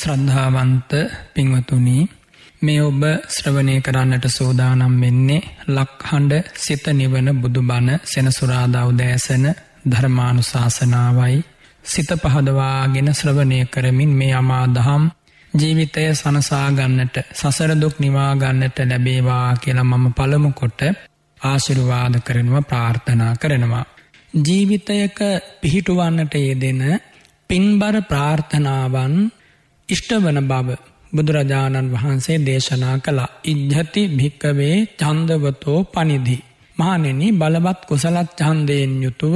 ශ්‍රද්ධාවන්ත පිංවතුනී මේ ඔබ ශ්‍රවණය කරන්නට සෝදානම් වෙන්නේ ලක්හඬ සිත නිවන බුදුබණ සෙනසුරාදා උදෑසන ධර්මානුශාසනාවයි සිත පහදවාගෙන ශ්‍රවණය කරමින් මේ අමාදහම් ජීවිතය සනසා ගන්නට සසර දුක් නිවා ගන්නට ලැබේවා කියලා මම පළමු කොට ආශිර්වාද කරනවා ප්‍රාර්ථනා කරනවා ජීවිතයක පිහිටුවන්නට යෙදෙන පින්බර ප්‍රාර්ථනාවන් ඉෂ්ටවන බව බුදුරජාණන් වහන්සේ දේශනා කළ ඉජ්හති භික්කවේ චන්දවතෝ පනිදි. මහනෙන බලවත් කුසලත් චන්දයෙන් යුතුව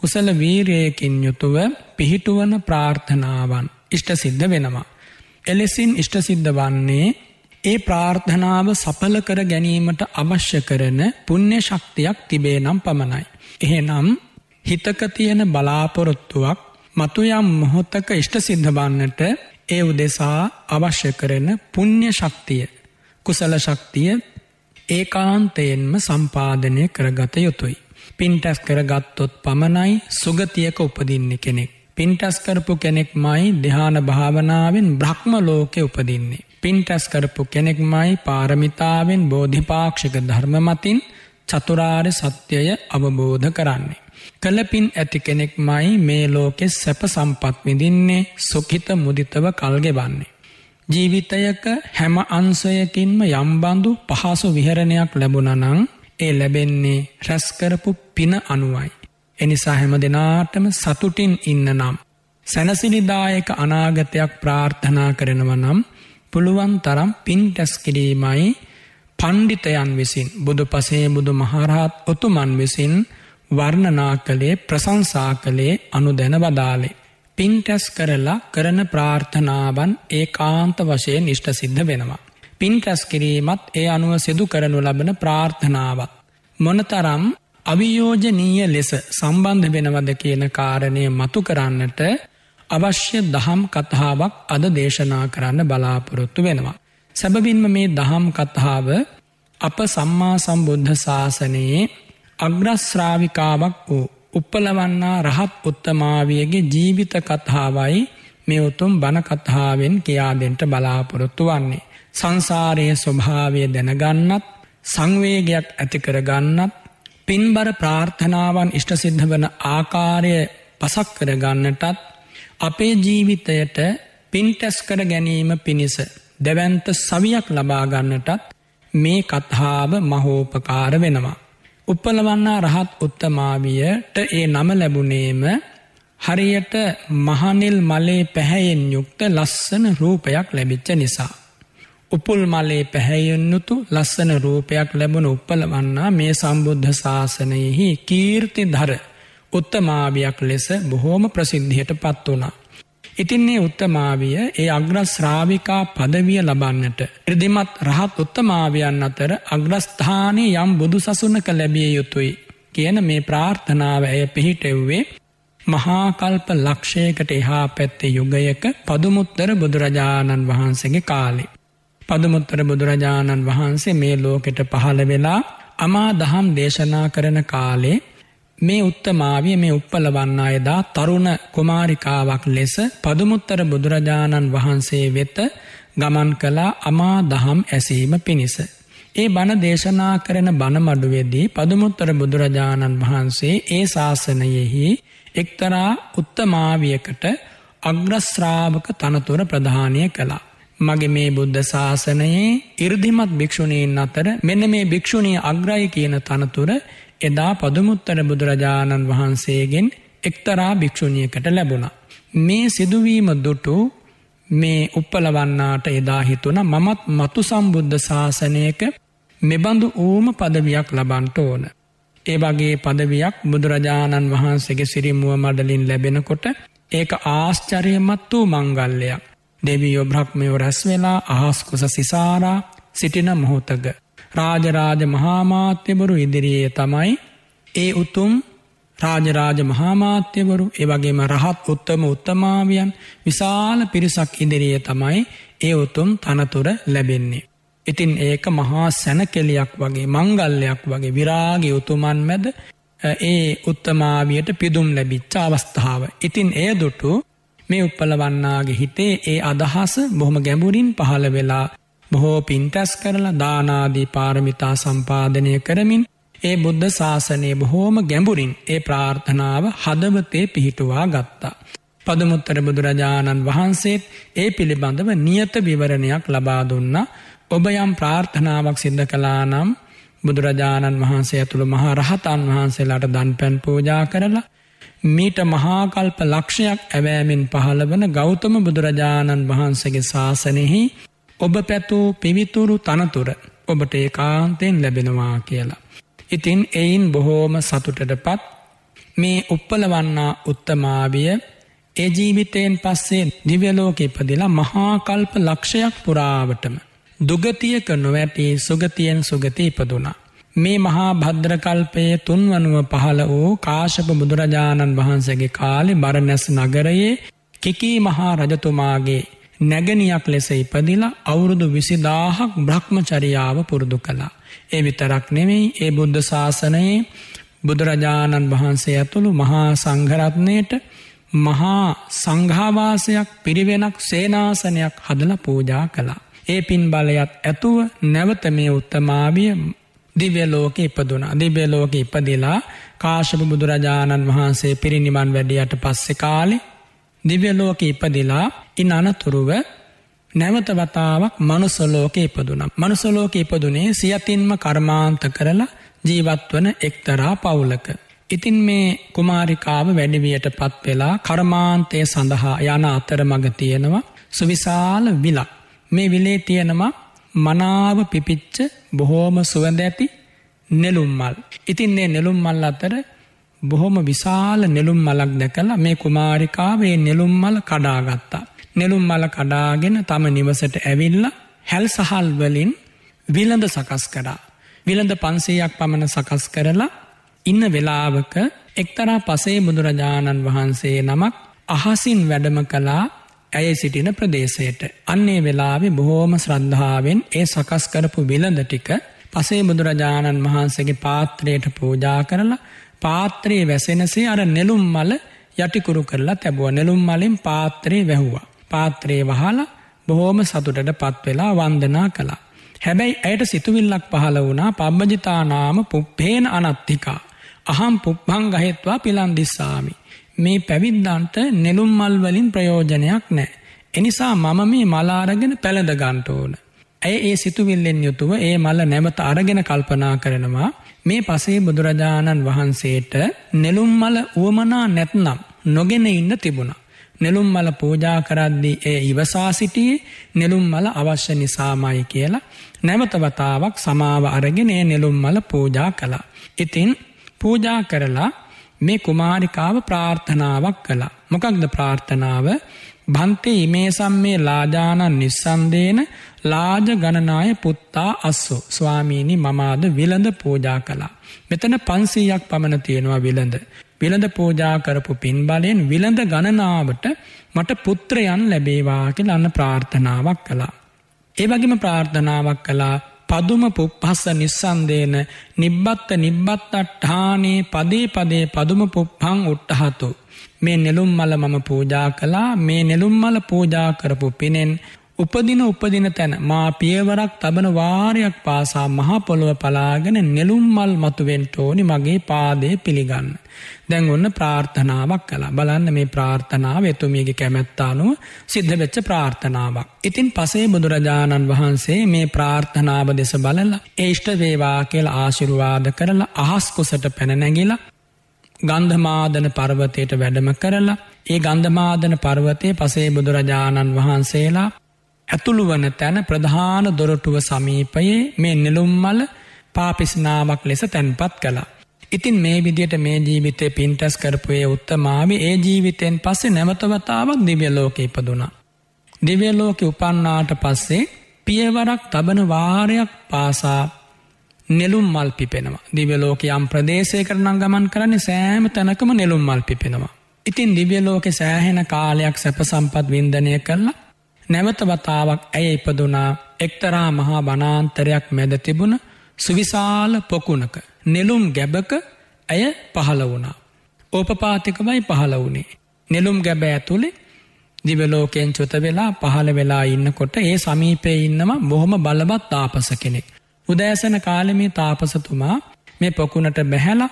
කුසල වීරයකින් යුතුව පිහිටුවන ප්‍රාර්ථනාවන් ඉෂ්ට සිද්ධ වෙනවා. එලෙසින් ඉෂ්ට සිද්ධ වන්නේ ඒ ප්‍රාර්ථනාව සඵල කර ගැනීමට අවශ්‍ය කරන පුුණ්‍ය ශක්තියක් තිබේ නම් පමණයි. එහෙනම් හිතක තියෙන බලාපොරොත්තුවක් මතුයම් මොහොත්තක ඉෂ්ට සිද්ධ වන්නට ඒ උදෙසා අවශ්‍ය කරන පුුණ්්‍ය ශක්තිය කුසල ශක්තිය ඒකාන්තයෙන්ම සම්පාධනය කරගත යුතුයි. පින්ටැස් කරගත්තොත් පමණයි සුගතියක උපදින්න කෙනෙක්. පින්ටැස් කරපු කෙනෙක් මයි දෙහාන භාවනාවෙන් බ්‍රහ්ම ලෝකෙ උපදින්නේ. පින්ටැස් කරපු කෙනෙක් මයි පාරමිතාවෙන් බෝධිපාක්ෂික ධර්මමතින් චතුරාර් සත්‍යය අවබෝධ කරන්නේ. කළපින් ඇති කෙනෙක්මයි මේ ලෝකෙ සැප සම්පත් විඳින්නේ සුකිත මුදිතව කල්ගෙබන්නේ. ජීවිතයක හැම අන්සයකින්ම යම්බන්දු පහසු විහරණයක් ලැබුණනං ඒ ලැබෙන්නේ රැස්කරපු පින අනුවයි. එනිසා හැම දෙනාටම සතුටින් ඉන්න නම්. සැනසිනිදායක අනාගතයක් ප්‍රාර්ථනා කරනව නම් පුළුවන් තරම් පින් ටැස්කිරීමයි පණ්ඩිතයන් විසින් බුදු පසේ බුදු මහරහත් ඔතුමන් විසින් වර්ණනා කළේ ප්‍රසංසා කළේ අනුදැන වදාලේ. පින්ටැස් කරලා කරන ප්‍රාර්ථනාවන් ඒ කාන්ත වශයෙන් නිෂ්ට සිද්ධ වෙනවා. පින්ටැස් කිරීමත් ඒ අනුව සිදු කරනු ලබන ප්‍රාර්ථනාවත්. මොනතරම් අවියෝජනීය ලෙස සම්බන්ධ වෙනවද කියන කාරණය මතු කරන්නට අවශ්‍ය දහම් කතාවක් අද දේශනා කරන්න බලාපොරොත්තු වෙනවා. සැබවින්ම මේ දහම් කතාව අප සම්මා සම්බුද්ධ ශාසනයේ අග්‍රශ්‍රාවිකාවක් වූ උපලවන්නා රහත් උත්තමාවියගේ ජීවිත කත්හාවයි මේ උතුම් බණකත්හාාවෙන් කියාදෙන්ට බලාපොරොත්තු වන්නේ. සංසාරය ස්වභාවය දැනගන්නත් සංවේගයක් ඇතිකරගන්නත් පින්බර ප්‍රාර්ථනාවන් ඉෂ්ටසිද්ධ වන ආකාරය පසක් කරගන්නටත් අපේ ජීවිතයට පින්ටැස් කර ගැනීම පිණිස දැවන්ත සවියක් ලබාගන්නටත් මේ කත්හාව මහෝපකාර වෙනවා. උපලවන්නා රහත් උත්තමාවියට ඒ නම ලැබුණේම හරියට මහනිල් මලේ පැහැයෙන් යුක්ත ලස්සන රූපයක් ලැබිච්ච නිසා. උපුල් මලේ පැහැයෙන්නුතු ලස්සන රූපයක් ලැබුණ උපලවන්නා මේ සම්බුද්ධ ශාසනයෙහි කීර්ති ධර උත්තමාවියක් ලෙස බොහෝම ප්‍රසිද්ධියට පත් වනා. ඉතින්නේ උත්තමාවිය ඒ අග්‍රශ්‍රාවිකා පදවිය ලබන්නට. රිදිමත් රහත් උත්තමාවයන් අතර අග්‍රස්ථානය යම් බුදු සසුනක ලැබිය යුතුයි. කියන මේ ප්‍රාර්ථනාව ඇය පිහිටෙව්වේ මහාකල්ප ලක්ෂයකට එහා පැත්තේ යුගයක පදුමුත්තර බුදුරජාණන් වහන්සගේ කාලේ. පදුමුත්තර බුදුරජාණන් වහන්සේ මේ ලෝකෙට පහළ වෙලා අමා දහම් දේශනා කරන කාලේ මේ උත්තමාවිය මේ උප්පලවන්න අයදා තරුණ කුමාරිකාවක් ලෙස පදුමුත්තර බුදුරජාණන් වහන්සේ වෙත ගමන් කලා අමා දහම් ඇසීම පිණිස. ඒ බණ දේශනා කරන බණමඩුවෙදී පදුමුත්තර බුදුරජාණන් වහන්සේ ඒ ශාසනයෙහි එක්තරා උත්තමාවියකට අග්‍රස්්‍රාවක තනතුර ප්‍රධානය කළා. මගේ මේ බුද්ධ ශාසනයේ ඉර්ධිමත් භික්‍ෂුණීන් අතර මෙන්න මේ භික්‍ෂුණී අග්‍රයි කියන තනතුර එදා පදුමුත්තර බුදුරජාණන් වහන්සේගෙන් එක්තරා භික්‍ෂුණියකට ලැබුණා. මේ සිදුවීම දුටු මේ උප්පලවන්නාට එදා හිතුන මමත් මතු සම්බුද්ධ ශාසනයක මෙබඳු ඌම පදවියක් ලබන්ට ඕන. ඒ වගේ පදවියක් බුදුරජාණන් වහන්සේගේ සිරිමුව මඩලින් ලැබෙනකොට ඒක ආශ්චරයමත් වූ මංගල්ලයක්. දෙවියෝ බ්‍රහ්මයෝ රැස් වෙලා අහස්කුස සිසාරා සිටින මොහොතග. රාජරාජ මහාමාත්‍යවරු ඉදිරියේ තමයි ඒ උතුම් රාජරාජ මහාමාත්‍යවරු ඒවගේම රහත් උත්තම උත්තමාවියන් විශාල පිරිසක් ඉදිරියේ තමයි ඒ උතුම් තනතුර ලැබෙන්නේ. ඉතින් ඒක මහා සැනකෙලියක් වගේ මංගල්ලයක් වගේ විරාගේ උතුමන් මැද ඒ උත්තමාවියට පිදුම් ලැබිච්ච අවස්ථාව. ඉතින් එය දුටු මේ උප්පලවන්නාගේ හිතේ ඒ අදහස බොහොම ගැඹුරින් පහළ වෙලා බොහෝ පින්ටැස් කරලා දානාදී පාරමිතා සම්පාදනය කරමින් ඒ බුද්ධ ශාසනය බොහෝම ගැඹුරින් ඒ ප්‍රාර්ථනාව හදවතේ පිහිටුවා ගත්තා. පදමුත්තර බුදුරජාණන් වහන්සේත් ඒ පිළිබඳව නියත විවරණයක් ලබා දුන්න ඔබ යම් ප්‍රාර්ථනාවක් සිද්ධ කලා නම් බුදුරජාණන් වහන්සේ ඇතුළු මහා රහතන් වහන්සේලාට දන් පැන් පෝජා කරලා මීට මහාකල්ප ලක්ෂයක් ඇවෑමෙන් පහළ වන ගෞතම බුදුරජාණන් වහන්සගේ ශාසනෙහි ඔබ පැතූ පිවිතුරු තනතුර ඔබට ඒ කාන්තයෙන් ලැබෙනවා කියලා. ඉතින් එයින් බොහෝම සතුටට පත් මේ උප්පලවන්නා උත්තමාවිය ඒ ජීවිතයෙන් පස්සේ දිවලෝක ඉපදිලා මහාකල්ප ලක්ෂයක් පුරාවටම. දුගතියක නොවැටී සුගතියෙන් සුගති ඉපදුනා. මේ මහා භද්‍රකල්පයේ තුන්වනුව පහළ වූ කාශප බුදුරජාණන් වහන්සේගේ කාලෙ බරණැස් නගරයේ කිකී මහා රජතුමාගේ නැගනියක් ලෙස ඉපදිලා අවුරුදු විසිදාහක් බ්‍රහ්මචරියාව පුරුදු කළා. ඒ විතරක් නෙමෙයි ඒ බුද්ධ ශාසනයේ බුදුරජාණන් වහන්සේ ඇතුළු මහා සංඝරත්නයට මහා සංඝාවාසයක් පිරිවෙනක් සේනාසනයක් හදල පූජා කළා. ඒ පින් බලයත් ඇතුව නැවත මේ උත්තමාවිය දිවලෝක ඉපදුන අධිබෙලෝක ඉපදිලා කාශප බුදුරජාණන් වහන්සේ පිරිනිවන් වැඩියට පස්සෙ කාලෙ දිවලෝක ඉපදිලා ඉන් අනතුරුව නැවත වතාවක් මනුසලෝක ඉපදුනම්. මනුසලෝක ඉපදුනේ සියතින්ම කර්මාන්ත කරලා ජීවත්වන එක්තරා පවුලක. ඉතින් මේ කුමාරිකාව වැඩිවියට පත් වෙලා කර්මාන්තය සඳහා යන අතර මඟ තියෙනවා සුවිශාල විලක්. මේ විලේ තියෙනවා මනාව පිපිච්ච බොහෝම සුවඳ ඇති නෙළුම්මල්. ඉතින් මේ නෙළුම්මල් අතර බොහොම විශාල නෙළුම් මලක් දැකලා මේ කුමාරිකාවේ නෙළුම්මල කඩාගත්තා. නෙළුම් මල කඩාගෙන තම නිවසට ඇවිල්ල හැල් සහල් වලින් විලඳ සකස් කරා. විලඳ පන්සේයක් පමණ සකස් කරලා ඉන්න වෙලාවක එක්තරා පසේ බුදුරජාණන් වහන්සේ නමක් අහසින් වැඩම කලා ඇය සිටින ප්‍රදේශයට. අන්නේ වෙලාවෙ බොහෝම ශ්‍රද්ධාවෙන් ඒ සකස් කරපු විලඳ ටික පසේ බුදුරජාණන් වහන්සේගේ පාත්‍රයට පූජා කරලා පාත්‍රයේ වැසෙනසේ අර නෙළුම් මල යටිකුරු කරලා තැබුව නෙළුම් මලින් පාත්‍රයේ වැැහ්වා. පාත්‍රයේ වහලා බොහෝම සතුටට පත්වෙලා වන්දනා කළා. හැබැයි ඇයට සිතුවිල්ලක් පහල වුණා පබ්බජිතානාම පුප්පේන අනත්තිකා. අහම් පුප්පං ගහෙත්වා පිලන්දිස්සාමි. මේ පැවිද්දන්ට නෙළුම් මල්වලින් ප්‍රයෝජනයක් නෑ. එනිසා මම මේ මලාරගෙන පැළඳගන්ට ඕන. ඇය ඒ සිතුවිල්ලෙන් යුතුව ඒ මල නැමත අරගෙන කල්පනා කරනවා මේ පසේ බුදුරජාණන් වහන්සේට නෙළුම් මල වුවමනා නැත්නම් නොගෙන ඉන්න තිබුණා. නෙළුම් මල පූජා කරද්දී ඒ ඉවසා සිටියේ නෙළුම් මල අවශ්‍ය නිසාමයි කියලා නැවතවතාවක් සමාව අරගෙන ඒ නෙළුම් මල පූජා කළා. ඉතින් පූජා කරලා මේ කුමාරිකාව ප්‍රාර්ථනාවක් කළා. මොකක්ද ප්‍රාර්ථනාව බන්තේ ඉමේසම් මේ ලාජානන් නිස්සන්දේන ලාජ ගණනාය පුත්තා අස්සෝ ස්වාමීණි මමාද විලඳ පූජා කලා. මෙතන පන්සීයක් පමණ තියෙනවා විලඳ. වෙළඳ පෝජා කරපු පින් බලයෙන් විළඳ ගණනාවට මට පුත්‍රයන් ලැබේවාකිල් අන්න ප්‍රාර්ථනාවක් කළා. ඒවගේම ප්‍රාර්ථනාවක් කලා පදුම පුප්හස නිස්සන්දේන නිබ්බත්ත නිබ්බත් අට්ඨානේ පදේ පදේ පදුම පුප්හං උට්ටහතු. මේ නෙළුම් මල මම පූජා කලා මේ නෙළුම් මල පූජා කරපු පිනෙන් උපදින උපදින තැන මා පියවරක් තබන වාරයක් පාසා මහපොළොව පලාගෙන නෙළුම්මල් මතුවෙන්ටෝනි මගේ පාදය පිළිගන්න. දැන් ඔන්න ප්‍රාර්ථනාවක් කලා බලන්න මේ ප්‍රාර්ථනාව එතුමියගේ කැමැත්තානුව සිද්ධ වෙච්ච ප්‍රාර්ථනාවක්. ඉතින් පසේ බුදුරජාණන් වහන්සේ මේ ප්‍රාර්ථනාව දෙස බලලා ඒෂ්ට වේවා කියල ආශිරුවාද කරලා අහස්කුසට පැනනැගිලා ගන්ධමාදන පර්වතයට වැඩම කරලා ඒ ගන්ධමාදන පර්වතය පසේ බුදුරජාණන් වහන්සේලා ඇතුළු වන තැන ප්‍රධාන දොරටුව සමීපයේ මේ නෙළුම්මල පාපිස්නාවක් ලෙස තැන්පත් කලා. ඉතින් මේ විදියට මේ ජීවිතය පින්ටැස් කරපුයේ උත්තමාව ඒ ජීවිතයෙන් පස්සේ නැවතවතාවක් දිව්‍යලෝක ඉපදුනා. දිව්‍යලෝක උපන්නාට පස්සේ පියවරක් තබන වාරයක් පාසා නෙළුම් මල් පිපෙනවා. දිව්‍යලෝක යම් ප්‍රදේශයකරනම් ගමන් කරන්නේ සෑම තැනකම නෙළුම් මල් පිපෙනවා. ඉතින් දිව්‍යලෝකෙ සෑහෙන කාලයක් සැප සම්පත් වින්දනය කරලා නැවත වතාවක් ඇය ඉපදුනා එක්තරා මහා වනාන්තරයක් මැද තිබුණ සුවිශාල පොකුණක නෙලුම් ගැබක ඇය පහළ වුණා. ඕපපාතිකමයි පහළ වුණේ. නෙලුම් ගැබ ඇතුළේ දිවලෝකෙන් චුත වෙලා පහළ වෙලා ඉන්නකොට ඒ සමීපය ඉන්නවා බොහොම බලවත් තාපස කෙනෙක්. උදෑසන කාලෙ මේ තාපසතුමා මේ පොකුණට බැහැලා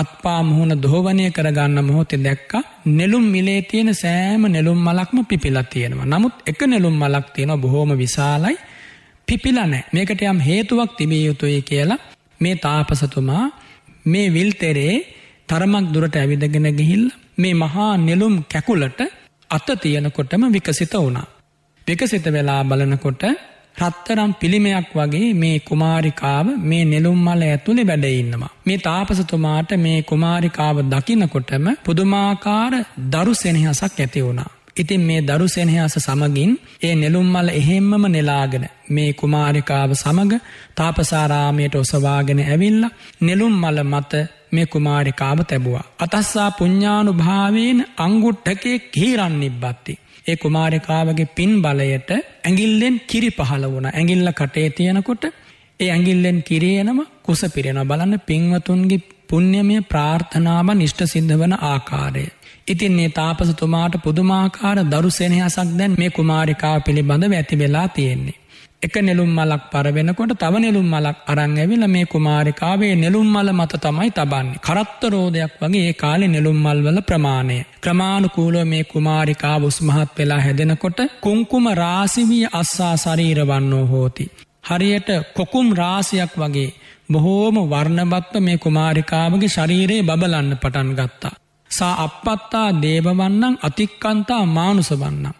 අත්පා මුහුණ දෝවනය කරගන්න මොහොතේ දැක්ක නෙළුම් මිලේ තියෙන සෑම නෙළුම් මලක්ම පිපිලා තියෙනවා. නමුත් එක නෙළුම් මලක් තියෙනවා බොහොම විශාලයි පිපිලා නෑ. මේකට යම් හේතුවක් තිබිය යුතුයි කියලා මේ තාපසතුමා මේ විල්තෙරේ තරමක් දුරට ඇවිදගෙන ගිහිල්ල මේ මහා නෙළුම් කැකුලට අත තියනකොටම විකසිත වුණා. විකසිත වෙලා බලනකොට රත්තරම් පිළිමයක් වගේ මේ කුමාරිකාව මේ නෙළුම් මල ඇතුළෙ වැඩඉන්නවා. මේ තාපසතුමාට මේ කුමාරිකාව දකිනකොටම පුදුමාකාර දරු සෙනහසක් ඇති වුණා. ඉතින් මේ දරු සෙනහස සමගින් ඒ නෙළුම්මල් එහෙම්මම නෙලාගෙන මේ කුමාරිකාව සමඟ තාපසාරාමයට ඔසවාගෙන ඇවිල්ල නෙළුම්මල මත මේ කුමාරිකාව තැබවා. අතස්සා පුඤ්ඥානු භාවයෙන් අංගුට්ටකේ කීරන් නිබ්බත්ති. ඒ කුමාරිකාවගේ පින් බලයට ඇගිල්ලෙන් කිරි පහල වුණ ඇගිල්ල කටේ තියෙනකොට ඒ ඇගිල්ලෙන් කිරියනම කුස පිරෙන බලන්න පින්වතුන්ගේ පුුණ්්‍යමය ප්‍රාර්ථනාව නිෂ්ට සිද්ධ වන ආකාරය. ඉතින් ඒ තාපසතුමාට පුදුමාකාර දරුසෙනහසක් දැන් මේ කුමාරිකා පිළිබඳව ඇති වෙලා තියෙන්නේ. එක නෙළුම් මලක් පරවෙනකොට තව නෙළුම් මලක් අරං ඇවිල මේ කුමාරිකාවේ නෙළුම් මල මත තමයි තබන්නේ. කරත්ත රෝධයක් වගේ ඒ කාලේ නෙළුම් මල් වල ප්‍රමාණය. ක්‍රමානුකූලව මේ කුමාරිකාව උස්මහත් වෙලා හැදෙනකොට කුංකුම රාසිවිය අස්සා ශරීර වන්නෝ හෝති. හරියට කොකුම් රාසියක් වගේ බොහෝම වර්ණබත්ව මේ කුමාරිකාවගේ ශරීරයේ බබලන්න පටන් ගත්තා. සා අපත්තා දේවවන්නං අතික්කන්තා මානුසවන්නම්.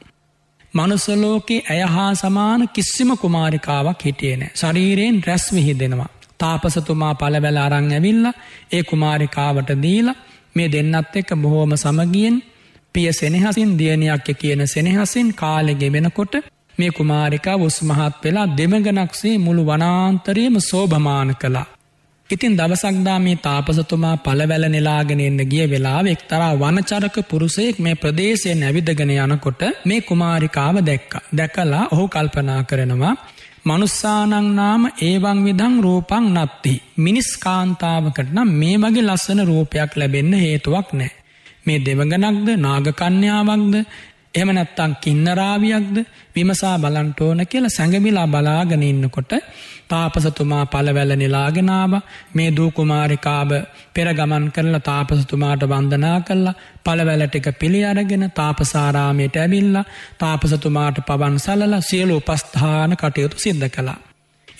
මනුසලෝකේ ඇය හා සමාන කිසිම කුමාරිකාවක් හිටියේ නෑ. ශරීරයෙන් රැස් විහිදෙනවා. තාපසතුමා පළවැල අරං ඇවිල්ලා ඒ කුමාරිකාවට දීලා මේ දෙන්නත් එක්ක බොහෝම සමගියෙන් පිය සෙනෙහසින් දියණියක් කියන සෙනෙහසින් කාලෙ ගෙවෙනකොට මේ කුමාරිකා උස්මහත් වෙලා දෙමගනක්සේ මුළු වනාන්තරයම සෝභමාන කළා. ඉතින් දවසක්දා මේ තාපසතුමා පළවැල නිලාගෙන එන්න ගිය වෙලාව එක්තරා වනචරක පුරුසයෙක් මේ ප්‍රදේශය නැවිදගෙන යනකොට මේ කුමාරිකාව දැක්ක. දැකලා ඔහු කල්පනා කරනවා මනුස්සානං නාම ඒවං විදං රූපං නත්ති. මිනිස් කාන්තාවකට නම් මේ වගේ ලස්සන රූපයක් ලැබෙන්න හේතුවක් නෑ. මේ දෙවගනක්ද නාගකන්‍යාවක්ද එහම නැත්තං කින්නරාවියක්ද විමසා බලන්ට ඕන කියල සැඟමිලා බලාගෙන ඉන්නකොට තාපසතුමා පලවැල නිලාගෙනාව මේ දූකුමාරිකාව පෙර ගමන් කරලා තාපසතුමාට බන්ධනා කරලා පලවැලටික පිළි අරගෙන තාපසාරාමයට ඇවිල්ලා තාපසතුමාට පවන් සලල සියලු උපස්ථාන කටයුතු සිද්ධ කලා.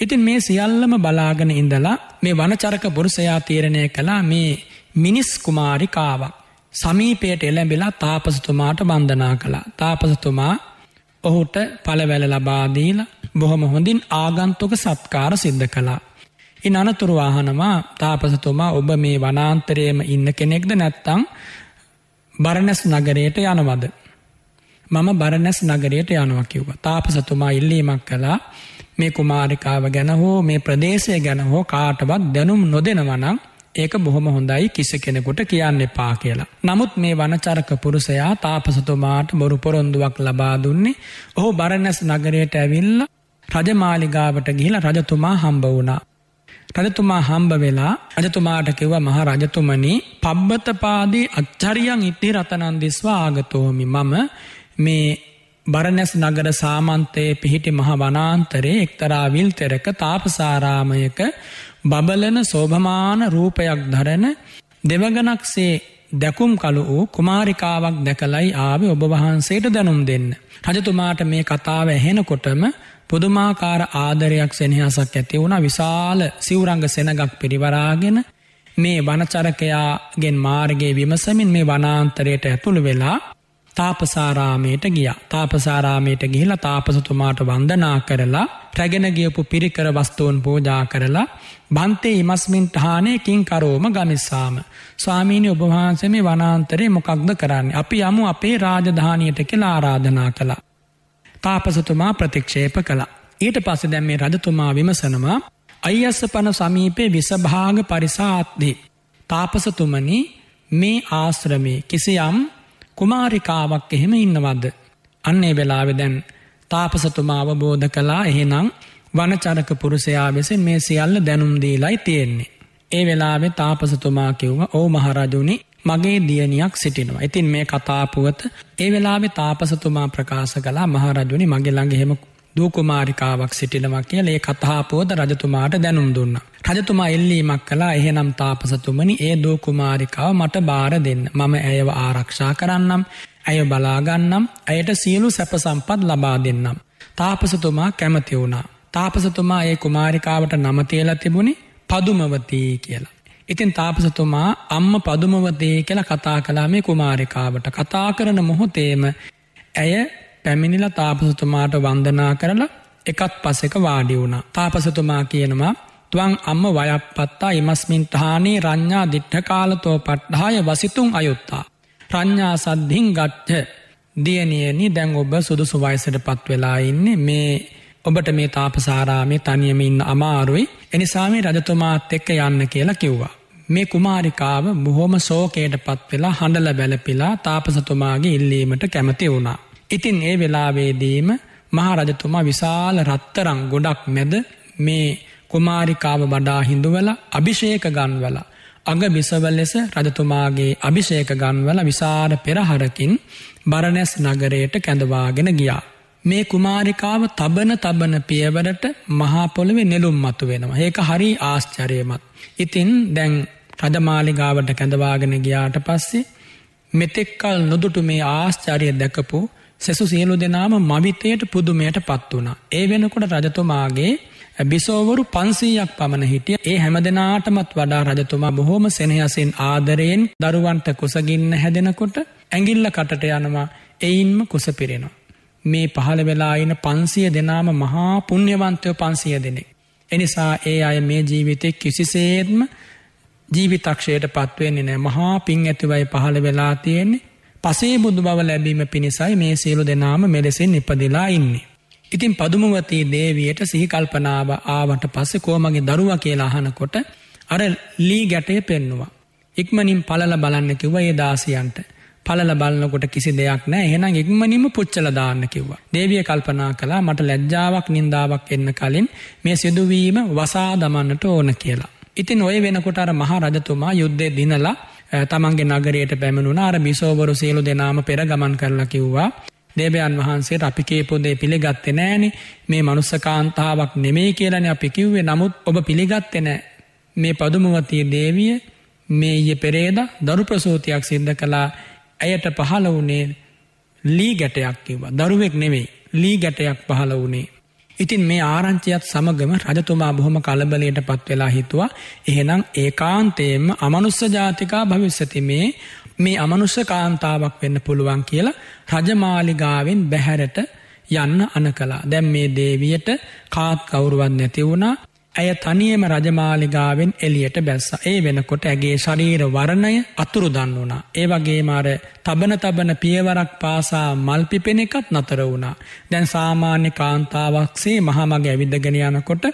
ඉතින් මේ සියල්ලම බලාගෙන ඉඳලා මේ වනචරක පුරුසයා තීරණය කලා මේ මිනිස් කුමාරිකාවක්. සමීපයට එළැඹිලා තාපසතුමාට බන්ධනා කළා. තාපසතුමා ඔහුට පළවැල ලබාදීලා බොහොම හොඳින් ආගන්තුක සත්කාර සිද්ධ කළා. ඉන් අනතුරවාහනවා තාපසතුමා ඔබ මේ වනාන්තරයම ඉන්න කෙනෙක්ද නැත්තං බරණැස් නගරයට යනවද. මම බරණැස් නගරයට යනව කිව්ව. තාපසතුමා ඉල්ලීමක් කලා මේ කුමාරිකාව ගැන හෝ මේ ප්‍රදේශය ගැන හෝ කාටවත් දැනුම් නොදෙනවනම් ඒක බොහොම හොඳයි කිස කෙනෙකුට කියන්න එපා කියලා. නමුත් මේ වනචරක පුරුසයා තාපසතුමාට බොරු පොරොන්දුවක් ලබා දුන්නේ ඔහු බරණැස් නගරයට ඇවිල්ල රජමාලිගාවට ගිහිල රජතුමා හම්බ වුණා. රජතුමා හම්බ වෙලා රජතුමාට කිව්ව මහ රජතුමනි පබ්බතපාදී අච්චරියන් ඉති රතනන්දිස්වා ආගතෝමි මම මේ බරණැස් නගර සාමන්තයේ පිහිටි මහ වනාන්තරේ එක්තරාවිල් තෙරක තාපසාරාමයක බබලන සෝභමාන රූපයක් දරන දෙවගනක්සේ දැකුම් කලු වූ කුමාරිකාවක් දැකලයි ආවි ඔබ වහන්සේට දැනුම් දෙන්න. රජතුමාට මේ කතාව ඇහෙනකොටම පුදුමාකාර ආදරයක් සෙනහසක් ඇති වුණ විශාල සිවරංග සෙනගක් පිරිවරාගෙන මේ වනචරකයාගෙන් මාර්ගයේ විමසමින් මේ වනාන්තරයට ඇතුළු වෙලා තාපසාරාමයට ගිය තාපසාරාමයට ගිහිල තාපසතුමාට වන්දනා කරලා රැගෙනගියපු පිරිකර වස්තුූන් පෝජා කරලා බන්තේ ඉමස්මින් ටහානයකින් කරෝම ගමිස්සාම. ස්වාමීනි ඔබවහන්සම වනාන්තරේ මොකක්ද කරන්න. අපි යමු අපේ රාජධානයට කෙලා ආරාධනා කළා. තාපසතුමා ප්‍රතික්ෂේප කළ. ඊට පස දැම් මේ රජතුමා විමසනවා අයිඇස්ස පන සමීපේ විසභාග පරිසාත්දේ. තාපසතුමනි මේ ආශ්‍රමේ කිසියම් කුමාරිකාවක් එහෙම ඉන්නවද. අන්නේ වෙලාවෙ දැන් තාපසතුමා අවබෝධ කලා එහෙනම් වනචරක පුරුසයා වෙසින් මේ සියල්ල දැනුම්දීලයි තියෙන්නේ. ඒ වෙලාවෙ තාපසතුමා කිව්ව ඕ මහරජුනි මගේ දියනියක් සිටිනවා. ඉතින් මේ කතාපුවත ඒ වෙලාවෙ තාපසතුමා ප්‍රකාශ කලා මහරජුනි මගේ ළඟ හෙම දූකුමාරිකාවක් සිටිනවා කියල ඒ කතාපෝද රජතුමාට දැනුම් දුන්න. රජතුමා එල්ලීමක් කලා එහෙනම් තාපසතුමනි ඒ දූකුමාරිකාව මට බාර දෙන්න මම ඇයව ආරක්ෂා කරන්නම් ඇය බලාගන්නම් ඇයට සියලු සැපසම්පත් ලබා දෙන්නම්. තාපසතුමා කැමති වුණා. තාපසතුමා ඒ කුමාරිකාවට නමතියලා තිබුණි පදුමවතී කියලා. ඉතින් තාපසතුමා අම්ම පදුමවතේ කියලා කතා කලා මේ කුමාරිකාවට කතා කරන මොහොතේම ඇය පැමිණිල තාපසතුමාට වන්දනා කරලා එකත් පසෙක වාඩි වුණා. තාපසතුමා කියනවා තුවන් අම්ම වයපත්තා ඉමස්මින් ටානේ රං්ඥා දිට්ඨකාලතෝ පට්ඨාය වසිතුන් අයුත්තා. ප්‍රඥ්ඥා සද්ධින් ගට්ට දියනියනි දැන් ඔබ සුදුසු වයිසට පත් වෙලා ඉන්නේ මේ ඔබට මේ තාපසාරාමේ තනියමින් අමාරුයි එනිසාමේ රජතුමාත් එක්ක යන්න කියලා කිව්වා. මේ කුමාරිකාව බොහොම සෝකයට පත්වෙලා හඬල බැලපිලා තාපසතුමාගේ ඉල්ලීමට කැමති වුණා. ඉතින් ඒ වෙලාවේදීම මහරජතුමා විශාල රත්තරං ගොඩක් මැද මේ කුමාරිකාව බඩා හිඳුවල අභිෂේක ගන්වල. අග බිසවල් ලෙස රජතුමාගේ අභිෂේක ගන්වල විසාර පෙරහරකින් බරණැස් නගරයට කැඳවාගෙන ගියා. මේ කුමාරිකාව තබන තබන පියවරට මහාපොළොවෙ නෙලුම් මතු වෙනවා. ඒක හරි ආශ්චරයමත්. ඉතින් දැන් රජමාලිගාවට කැඳවාගෙන ගියාට පස්සේ මෙතෙක්කල් නොදුටු මේ ආශ්චරය දැකපු සෙසු සියලු දෙනාම මවිතයට පුදුමයට පත් වුණා. ඒ වෙනකොට රජතුමාගේ බිසෝවරු පන්සීයක් පමණ හිටිය ඒ හැම දෙනාටමත් වඩා රජතුමා බොහෝම සෙනයසෙන් ආදරයෙන් දරුවන්ට කුසගින්න හැදෙනකොට ඇඟිල්ල කටට යනවා එයින්ම කුස පිරෙනවා. මේ පහළ වෙලායින පන්සිය දෙනාම මහා පුුණ්්‍යවන්තයෝ පන්සිය දෙනෙක්. එනිසා ඒ අය මේ ජීවිතය කිසිසේත්ම ජීවිතක්ෂයට පත්වවෙන්නේ නෑ මහා පින් ඇතිවයි පහළ වෙලා තියෙන්නේ පසේ බුදු බව ලැබීම පිණිසයි මේ සියලු දෙනාම මෙලෙසෙන් ඉපදිලා ඉන්නේ. ඉතින් පදුමවතී දේවයට සිහිකල්පනාව ආවට පස්සේ කෝමගේ දරුවා කියලා අහනකොට අර ලී ගැටේ පෙන්නවා. ඉක්මනින් පලල බලන්න කිව්ව ඒ දාසියන්ට. පලල බලන්නකොට කිසි දෙයක් නෑ එහෙනම් ඉක්මනින්ම පුච්චල දාන්න කිව්වා. දේවිය කල්පනා කළා මට ලැජ්ජාවක් නින්දාවක් එන්න කලින් මේ සිදුවීම වසා දමන්නට ඕන කියලා. ඉතින් ඔය වෙනකොට අර මහා රජතුමා යුද්ධය දිනලා තමන්ගේ නගරයට පැමණුණ අර බිසෝවරු සියලු දෙනාම පෙර ගමන් කරලා කිව්වා. දේවයන් වහන්සේ අපි කේපොදේ පිළිගත්තෙ නෑනේ මේ මනුස්ස කාන්තාවක් නෙමේ කියලන අපි කිව්වේ නමුත් ඔබ පිළිගත්තෙනෑ. මේ පදුමවතිය දේවිය මේය පෙරේද දරු ප්‍රසූතියක් සිද්ධ කලා ඇයට පහල වනේ ලී ගැටයක් කිව. දරුවෙක් නෙමෙයි ලී ගැටයක් පහල වනේ. ඉතින් මේ ආරංචියත් සමගම රජතුමා බොහොම කලබලයට පත් වෙලා හිතුවා එහෙනම් ඒකාන්තයෙන්ම අමනුස්ස ජාතිකා භවිස්සති මේ මේ අමනුෂ්‍ය කාන්තාවක් වෙන්න පුළුවන් කියලා රජමාලිගාවෙන් බැහැරට යන්න අන කලා දැම් මේ දේවියට කාත් කවුරුවත් නැති වුණා ඇය තනියම රජමාලිගාවෙන් එලියට බැස්ස. ඒ වෙනකොට ඇගේ ශරීර වරණය අතුරුදන් වුණා. ඒ වගේ මාර තබන තබන පියවරක් පාසා මල්පිපෙන එකත් නතර වුණා. දැන් සාමාන්‍ය කාන්තාවක්සේ මහමගේ ඇවිදගෙනයනකොට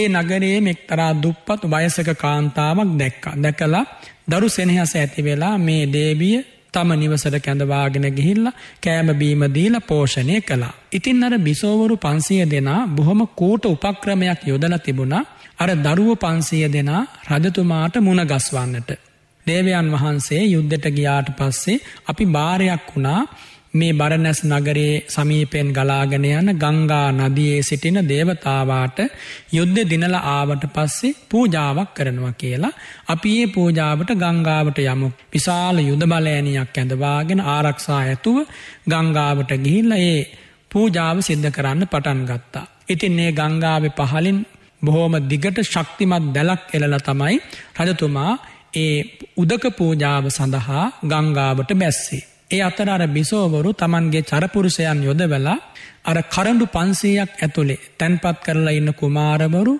ඒ නගරයේ මෙක්තරා දුප්පත් වයසක කාන්තාවක් දැක්කා. දැකලා දරු සෙනහස ඇතිවෙලා මේ දේවිය තම නිවසට කැඳවාගෙන ගිහිල්ලා කෑම බීම දීලා පෝෂණය කළා. ඉතින් අර බිසෝවරු 500 දෙනා බොහොම කෝට උපක්‍රමයක් යොදලා තිබුණා අර දරුවෝ 500 දෙනා රජතුමාට මුණ ගස්වන්නට. දේවයන් වහන්සේ යුද්ධට ගියාට පස්සේ අපි බාරයක් වුණා මේ බරණැස් නගරයේ සමීපෙන් ගලාගෙන යන ගංගා නදියේ සිටින දේවතාවාට යුද්ධ දිනල ආවට පස්සේ පූජාවක් කරනවා කියලා. අපි ඒ පූජාවට ගංගාවට යමු. විශාල යුද බලෑනියක් ඇඳවාගෙන ආරක්ෂා ඇතුව ගංගාවට ගිහිල්ල ඒ පූජාව සිද්ධ කරන්න පටන් ගත්තා. ඉතින් ඒ ගංගාව පහලින් බොහෝම දිගට ශක්තිමත් දැලක් එලල තමයි රජතුමා ඒ උදක පූජාව සඳහා ගංගාවට බැස්සේ. ඒ අතර අර බිසෝවරු තමන්ගේ චරපුරුෂයන් යොදවෙලා අර කරඩු පන්සීයක් ඇතුළේ තැන්පත් කරලා ඉන්න කුමාරවරු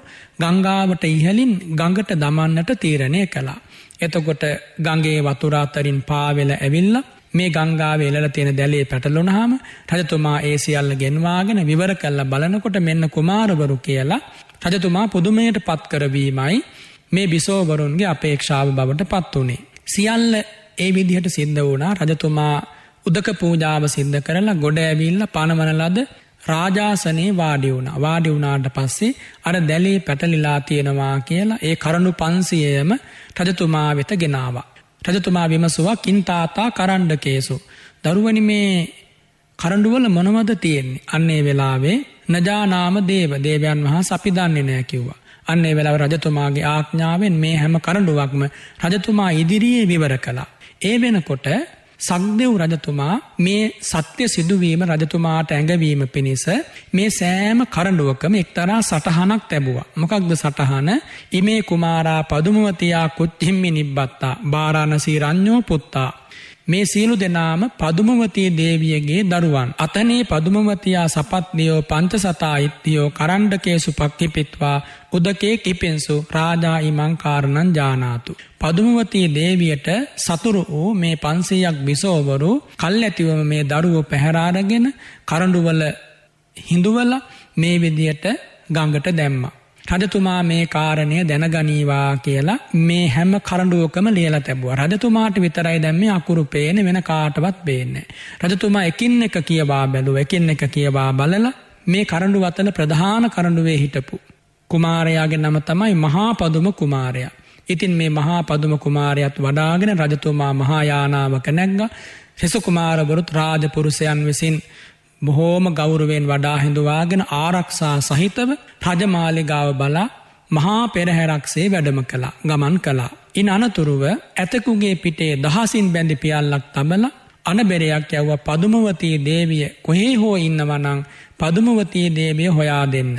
ගංගාවට ඉහලින් ගඟට දමන්නට තීරණය කළා. එතකොට ගගේ වතුරාතරින් පාවෙල ඇවිල්ල මේ ගංගාවේ එලල තියෙන දැලේ පැටලුනහම රජතුමා ඒ සියල්ල ගෙන්වාගෙන විවර කල්ල බලනකොට මෙන්න කුමාරවරු කියලා රජතුමා පුදුමයට පත්කරවීමයි මේ බිසෝවරුන්ගේ අපේක්ෂාව බවට පත් වනේ. සියල්ල ඒ විදිහට සිද්ධ වුණා රජතුමා උදක පූජාව සිද්ධ කරලා ගොඩ ඇවිල්ල පණමනලද රාජාසනයේ වාඩි වුණ වාඩි වුණාට පස්සේ අර දැලේ පැටලිලා තියෙනවා කියලා ඒ කරණු පන්සියයම රජතුමා වෙත ගෙනවා. රජතුමා විමසුවා කින්තාතා කරණ්ඩ කේසු. දරුවනි මේ කරඩුවල මොනවද තියෙන්නේ අන්නේ වෙලාවේ නජානාම දේව දේවයන් වහා සපිදන්නේ නෑ කිව්වා. අන්නේ වෙලාව රජතුමාගේ ආඥාවෙන් මේ හැම කරඩුවක්ම රජතුමා ඉදිරියේ විවර කලා. ඒ වෙනකොට සක්දෙව් රජතුමා මේ සත්‍ය සිදුවීම රජතුමාට ඇඟවීම පිණිස මේ සෑම කරඩුවකම එක්තරා සටහනක් තැබවා. මොකක්ද සටහන ඉමේ කුමාරා පදුමුවතියා කුත්හිම්මි නිබ්බත්තා භාරාණසී රං්ඥෝ පුත්තා. මේ සීලු දෙනාම පදුමවතී දේවියගේ දරුවන්. අතනේ පදුමවතියා සපත්දියෝ පංච සතා ඉත්තියෝ කරණ්ඩකේසු පක්කි පිත්වා උදකේ කිපෙන්සු රාජා ඉමං කාරණං ජානාතු. පදුමවතී දේවියට සතුරු වූ මේ පන්සීයක් බිසෝවරු කල් ඇතිවම මේ දරුවෝ පැහැරාරගෙන කරඩුවල හිඳුවල මේ විදියට ගඟට දැම්ම. රජතුමා මේ කාරණය දැනගනීවා කියලා මේ හැම කරඩුවකම ලියල තැබුව රජතුමාට විතරයි දැම්ම අකුරු පේන වෙන කාටවත් බේන්නේ. රජතුමා එකින් එක කියවා බැලුව එකින් එක කියවා බලල මේ කරඩු වතන ප්‍රධාන කරඩුවේ හිටපු. කුමාරයාගේ නම තමයි මහාපදුම කුමාරයා. ඉතින් මේ මහාපදුම කුමාරයත් වඩාගෙන රජතුමා මහායානාවක නැග්ග සෙසුකුමාරවරුත් රාජපුරුසයන් විසින් බොහෝම ගෞරුවෙන් වඩා හිඳවාගෙන ආරක්ෂා සහිතව රජමාලිගාව බලා මහා පෙරහැරක්සේ වැඩම කලා ගමන් කලා. ඉන් අනතුරුව ඇතකුගේ පිටේ දහසින් බැඳි පියල්ලක් තමල අනබෙරයක් යව්ව පදුමවතී දේවිය කොහේ හෝ ඉන්නවනං පදුමවතී දේවිය හොයා දෙන්න.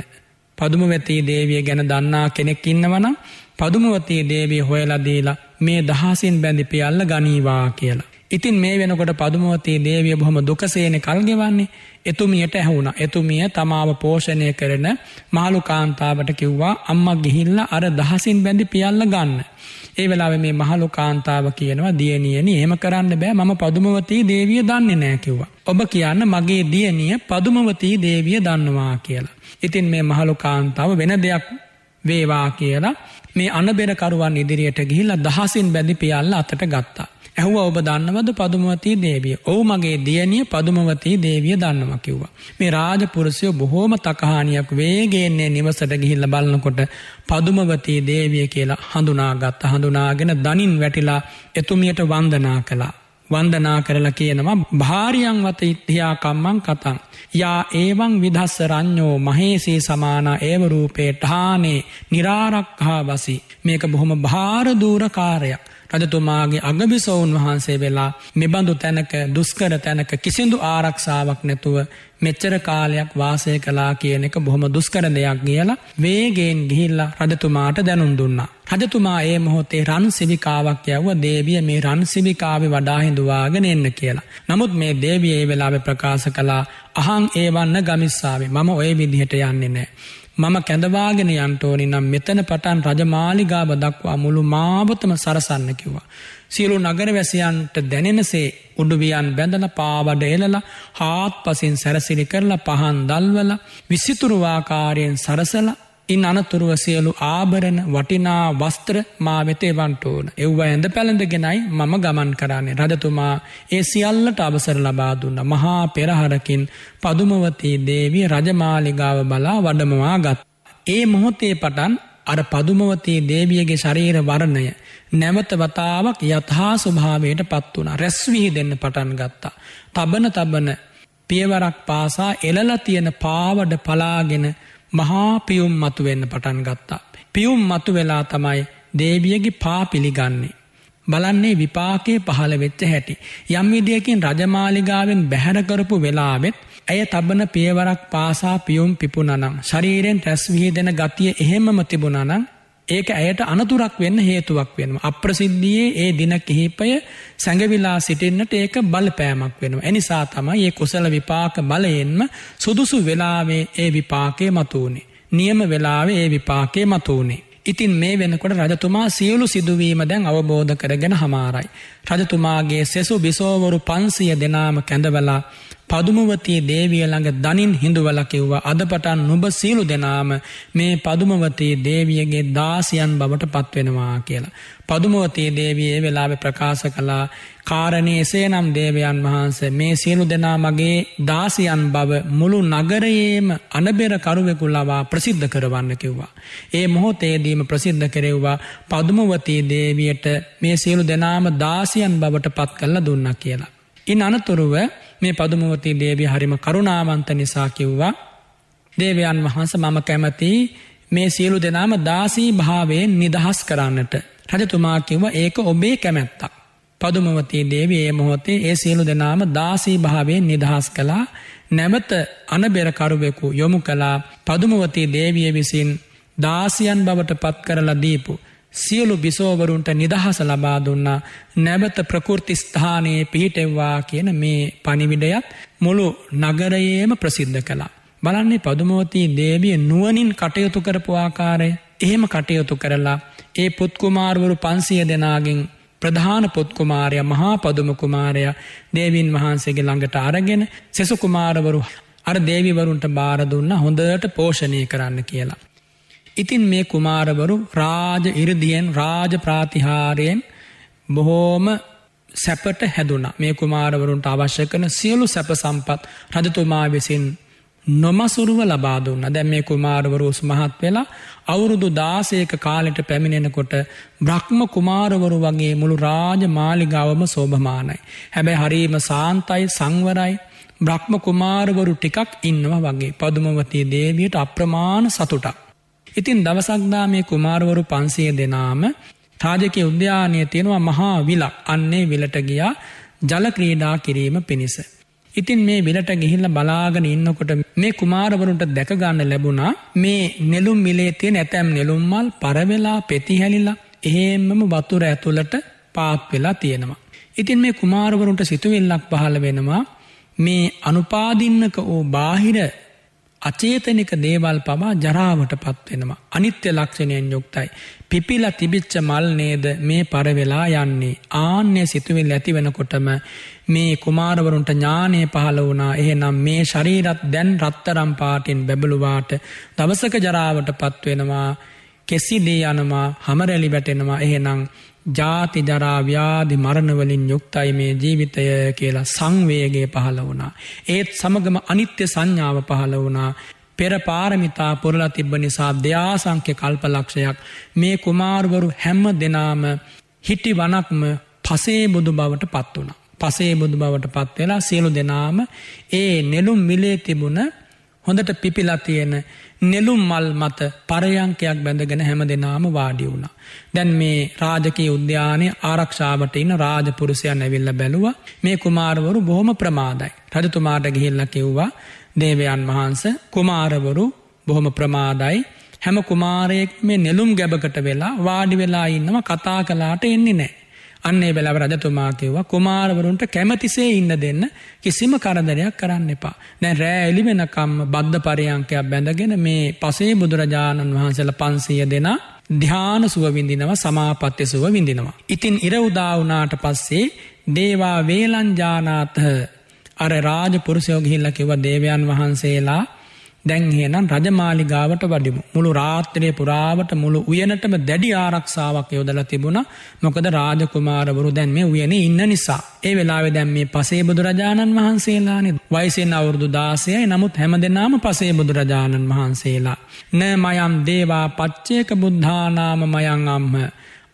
පදුමවතී දේවිය ගැන දන්නා කෙනෙක් ඉන්නවනම් පදුමවතී දේවී හොයලදීලා මේ දහසින් බැඳිපි අල්ල ගනීවා කියලා. ඉතින් මේ වෙනකොට පදුමවතී දේවිය බොහොම දුකසේන කල්ගෙවන්නේ එතුමියට ඇහුුණ එතුමිය තමාව පෝෂණය කරන මාළු කාන්තාවට කිව්වා අම්ම ගිහිල්ල අර දහසින් බැඳි පියල්ල ගන්න. ඒ වෙලාව මේ මහලු කාන්තාව කියනවා දියනියනි හෙම කරන්න බෑ මම පදුමවතී දේවිය දන්නේ නෑ කිව්වා. ඔබ කියන්න මගේ දියනිය පදුමවතී දේවිය දන්නවා කියලා. ඉතින් මේ මහළු කාන්තාව වෙන දෙයක් වේවා කියලා මේ අනබෙරකරුවන් ඉදිරියට ගිහිල්ල දහසින් බැඳි පියල්ල අතට ගත්තා. ඇහුව ඔබ දන්නවද පදුමවතී දේවිය ඕ මගේ දියනිය පදුමවතී දේවිය දන්නම කිව්වා. මේ රාජපුරුසයෝ බොහෝම තකහානියක් වේගේන්නේ නිවසට ගිහිල්ල බලන්නකොට පදුමවතී දේවිය කියලා හඳුනාගත්ත හඳුනාගෙන දනින් වැටිලා එතුමියට වන්දනා කලා. වන්දනා කරලා කියනවා භාරියන් වත ඉත්තියාකම්මං කතන්. යා ඒවං විදස්ස රං්ඥෝ මහේසේ සමාන ඒවරූපේ ටානේ නිරාරක්හා වසි මේක බොහොම භාරදූරකාරයක්. රජතුමාගේ අගබිසෝන් වහන්සේ වෙලා මෙබඳු තැනක දුස්කර තැනක කිසිදු ආරක්ෂාවක් නැතුව මෙච්චර කාලයක් වාසය කලා කියන එක බොහොම දුස්කර දෙයක් කියලා වේගෙන් ගිහිල්ලා රජතුමාට දැනුම් දුන්නා. රජතුමා ඒ මොහොතේ රන් සිවිකාවක් යව්ව දේවිය මේ රන් සිවිකාවේ වඩා හිඳුවාගෙන එන්න කියලා. නමුත් මේ දේවිය ඒ වෙලාවේ ප්‍රකාශ කළා අහං ඒවන්න ගමිස්සාවේ මම ඔය විදිහට යන්නේ නෑ. මම කැඳවාගෙන යන්ටෝනි නම් මෙතන පටන් රජමාලිගාව දක්වා මුළු මාවතම සරසන්න කිව්වා. සියලු නගර වැසියන්ට දැනෙනසේ උඩුවියන් බැඳල පාවඩ එලලා හාත් පසින් සැරසිලි කරලා පහන් දල්වල විසිතුරුවාකාරයෙන් සරසල ඉන් අනතුරුව සියලු ආභරණ වටිනා වස්ත්‍ර මා වෙතේ වන්ටඕන එව්ව ඇඳ පැළඳගෙනයි මම ගමන් කරන්නේ රජතුමා ඒ සියල්ලට අවසර ලබා දුන්න මහා පෙරහරකින් පදුමවතී දේවී රජමාලිගාව බලා වඩමවා ගත්. ඒ මොහොතේ පටන් අර පදුමවතී දේවියගේ ශරීර වරණය නැවත වතාවක් යථහා ස්වභාවයට පත් වුණ රැස්විහි දෙන්න පටන් ගත්තා. තබන තබන පියවරක් පාසා එලල තියෙන පාවඩ පලාගෙන මහා පියුම් මතුවෙන්න පටන් ගත්තා. පියුම් මතු වෙලා තමයි දේවියගේ පා පිළිගන්නේ. බලන්නේ විපාකයේ පහළ වෙච්ච හැටි. යම් විදියකින් රජමාලිගාවෙන් බැහැරකරපු වෙලාවෙත් ඇය තබන පියවරක් පාසා පියුම් පිපුණනං. ශරීරෙන් රැස්විහි දෙන ගතිය එහෙමම තිබුණනං ඒක ඇයට අනතුරක් වෙන්න හේතුවක් වෙනවා. අප්‍රසිද්ධියේ ඒ දින කිහිපය සැඟවිලා සිටින්නට ඒක බලපෑමක් වෙනවා. එනිසා තමයි ඒ කුසල විපාක බලයෙන්ම සුදුසු වෙලාවේ ඒ විපාකය මතුවනේ. නියම වෙලාවේ ඒ විපාකය මතුවනේ. ඉතින් මේ වෙනකොට රජතුමා සියලු සිදුවීම දැන් අවබෝධ කරගෙන හමාරයි. රජතුමාගේ සෙසු බිසෝවරු පන්සිය දෙනාම කැඳවලා පදුමවතී දේවිය ළඟ දනින් හිඳුවල කිව්වා අදපටන් නුඹ සීලු දෙනාම මේ පදුමවතී දේවියගේ දාසියන් බවට පත්වෙනවා කියලා. පදුමවතී දේවියේ වෙලාවෙ ප්‍රකාශ කළා කාරණය එසේනම් දේවයන් වහන්ස මේ සියලු දෙනා මගේ දාසියන් බව මුළු නගරයේම අනබෙර කරුවෙකු ලවා ප්‍රසිද්ධ කරවන්න කිව්වා. ඒ මොහොතේදීම ප්‍රසිද්ධ කෙරෙව්වා පදුමවතී දේවියට මේ සියලු දෙනාම දාසියන් බවට පත් කල්ල දුන්න කියලා. ඉන් අනතුරුව මේ පදුමුවති දේවී හරිම කරුණාවන්ත නිසා කිව්වා දේවයන් වහන්ස මම කැමති මේ සියලු දෙනාම දාසී භාවයෙන් නිදහස් කරන්නට රජතුමා කිව්ව ඒක ඔබේ කැමැත්තක්. පදුමවතී දේවී ඒ මොහොතේ ඒ සියලු දෙනාම දාසී භාවයෙන් නිදහස් කළා නැමත අනබෙරකරුවෙකු යොමු කලා පදුමවතී දේවිය විසින් දාසියන් බවට පත් කරලා දීපු සියලු බිසෝවරුන්ට නිදහස ලබා දුන්නා නැවත ප්‍රකෘති ස්ථානයේ පිහිටෙව්වා කියන මේ පනිවිඩයත් මුළු නගරයේම ප්‍රසිද්ධ කළා. බලන්නේ පදුමෝතිී දේවිය නුවනින් කටයුතු කරපු ආකාරය එහෙම කටයුතු කරලා ඒ පුත්කුමාර්වරු පන්සිය දෙනාගෙන් ප්‍රධාන පොත්කුමාරය මහා පදුමකුමාරය දේවීන් වහන්සේගේ ළඟට අරගෙන සෙසුකුමාරවරු අර දේවිවරුන්ට බාරදුන්න හොඳට පෝෂණය කරන්න කියලා. ඉතින් මේ කුමාරවරු රාජ ඉරදියෙන් රාජ ප්‍රාතිහාරයෙන් බොහෝම සැපට හැදුණ මේ කුමාරවරුන්ට අවශ්‍ය කන සියලු සැප සම්පත් රජතුමා විසින් නොමසුරුව ලබාදුන්න දැම් මේ කුමාරවරු උස්මහත් වෙලා අවුරුදු දාසයක කාලෙට පැමිණෙනකොට බ්‍රහ්ම කුමාරවරු වගේ මුළු රාජ මාලිගාවම සෝභමානයි. හැබැ හරීම සාන්තයි සංවරයි බ්‍රහ්ම කුමාරවරු ටිකක් ඉන්නවා වගේ පදුමවතිය දේවියට අප්‍රමාණ සතුටක්. ඉතින් දවසක්දා මේ කුමාරවරු පන්සය දෙනාම රාජක උද්‍යානය තියෙනවා මහා විල අන්නේ විලට ගියා ජලක්‍රීඩා කිරීම පිණිස. ඉතින් මේ විලට ගිහිල්ල බලාගෙන ඉන්නකොට මේ කුමාරවරුන්ට දැකගන්න ලැබුණා මේ නෙලුම් මිලේතිය නැතැම් නෙලුම්මල් පරවෙලා පෙතිහැලිලා එහෙම්මම වතුර ඇතුළට පාත් වෙලා තියෙනවා. ඉතින් මේ කුමාරවරුන්ට සිතුවෙල්ලක් පහළ වෙනවා මේ අනුපාදින්නක ඕ බාහිර අචේතනික දේවල් පවා ජරාවට පත්වෙනවා. අනිත්‍ය ලක්ෂණයෙන් යුක්තයි. පිපිල තිබිච්ච මල් නේද මේ පරවෙලා යන්නේ. ආන්‍ය සිතුවිල් ඇති වෙනකොටම මේ කුමාරවරුන්ට ඥානය පහළ වුණා එහෙනම් මේ ශරීරත් දැන් රත්තරම් පාටින් බැබලුවාට දවසක ජරාවට පත්වෙනවා. කෙසිදී යනවා හමරැලි වැටෙනවා එහෙනම් ජාති ජරාව්‍යාදි මරණවලින් යුක්තයි මේ ජීවිතය කියලා සංවේගේ පහළ වුණා. ඒත් සමගම අනිත්‍ය සංඥාව පහළ වුණා. පෙර පාරමිතා පුරලා තිබ්බ නිසා දෙයාසංක්‍ය කල්පලක්ෂයක් මේ කුමාර්වරු හැම්ම දෙනාම හිටි වනක්ම පසේ බුදු බවට පත් වුණ. පසේ බුදු බවට පත් වෙලා සියලු දෙනාම ඒ නෙළුම් මිලේ තිබුණ හොඳට පිපිලා තියෙන නෙලුම් මල් මත පරයංකයක් බැඳගෙන හැම දෙනාම වාඩි වුණා. දැන් මේ රාජකී උද්‍යානය ආරක්ෂාවට ඉන්න රාජපුරුසයන් ඇවිල්ල බැලුව මේ කුමාරවරු බොහොම ප්‍රමාදයි. රජතුමාට ගිහිල්ල කිව්වා දේවයන් වහන්ස කුමාරවරු බොහොම ප්‍රමාදයි. හැම කුමාරයෙක් මේ නෙලුම් ගැබකට වෙලා වාඩි වෙලා ඉන්නවා කතා කලාට එන්නේ නෑ. අන්නේ බැලව රජතුමාකිව්වා කුමාරවරුන්ට කැමතිසේ ඉන්න දෙන්න කිසිම කරදරයක් කරන්න එපා. දැන් රෑ එලිවෙනකම් බද්ධ පරියංකයක් බැඳගෙන මේ පසේ බුදුරජාණන් වහන්සේල පන්සීය දෙනා ධ්‍යාන සුව විඳිනවා සමාපත්‍ය සුව විඳිනවා. ඉතින් ඉර උදාවනාට පස්සේ දේවා වේලංජානාතහ අර රාජ පුරුෂයෝ ගිහිල්ල කිව්ව දේවයන් වහන්සේලා දැන් හනම් රජමාලිගාවට වඩිමු. මුළු රාත්‍රය පුරාවට මුළු උයනටම දැඩි ආරක්ෂාවක් යොදල තිබුණ මොකද රාජකුමාරවරු දැන් මේ උයන ඉන්න නිසා. ඒ වෙලාවෙ දැන් මේ පසේ බුදුරජාණන් වහන්සේලානෙ වයිසෙන් අවුරුදු දාසයයි නමුත් හැම දෙනාම පසේ බුදුරජාණන් වහන්සේලා. නෑ මයම් දේවා පච්චේක බුද්ධානාම මයං අම්හ.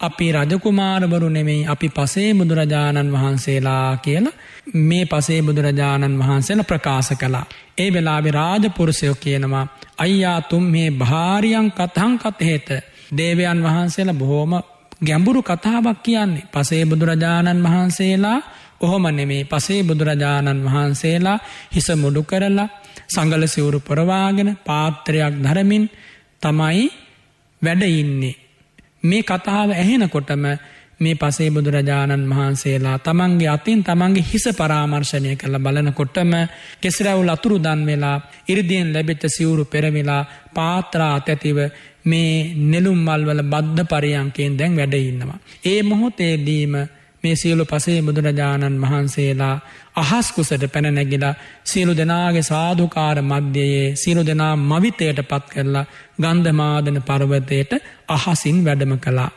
අපේ රජකුමාරවරු නෙමෙයි අපි පසේ බුදුරජාණන් වහන්සේලා කියලා මේ පසේ බුදුරජාණන් වහන්සේල ප්‍රකාශ කලා. ඒ වෙලාවෙ රාජපුරුසයෝ කියනවා අයියා තුම් මේ භාරියන් කතහං කතහේත දේවයන් වහන්සේලා බොහෝම ගැඹුරු කතාවක් කියන්නේ පසේ බුදුරජාණන් වහන්සේලා ඔහොම නෙමේ පසේ බුදුරජාණන් වහන්සේලා හිස මුඩු කරලා සංගල සිවුරු පොරවාගෙන පාත්‍රයක් ධරමින් තමයි වැඩඉන්නේ. මේ කතාව ඇහෙනකොටම මේ පසේ බුදුරජාණන් වහන්සේලා තමන්ගේ අතින් තමන්ගේ හිස පරාමර්ශණය කළ බලනකොටම කෙසිරැවුල් අතුරු දන් වෙලා ඉරිදියෙන් ලැබෙච්ච සිවුරු පෙරමිලා පාත්‍රා අතැතිව මේ නෙළුම් මල්වල බද්ධ පරියන්කයෙන් දැන් වැඩඉන්නවා. ඒ මොහොතේදීම මේ සියලු පසේ බුදුරජාණන් වහන්සේලා අහස්කුසට පැනනැගිලා සියලු දෙනාගේ සාධකාර මධ්‍යයේ සියලු දෙනා මවිතයට පත් කරලා ගන්ධමාදන පර්වතයට අහසින් වැඩම කළා.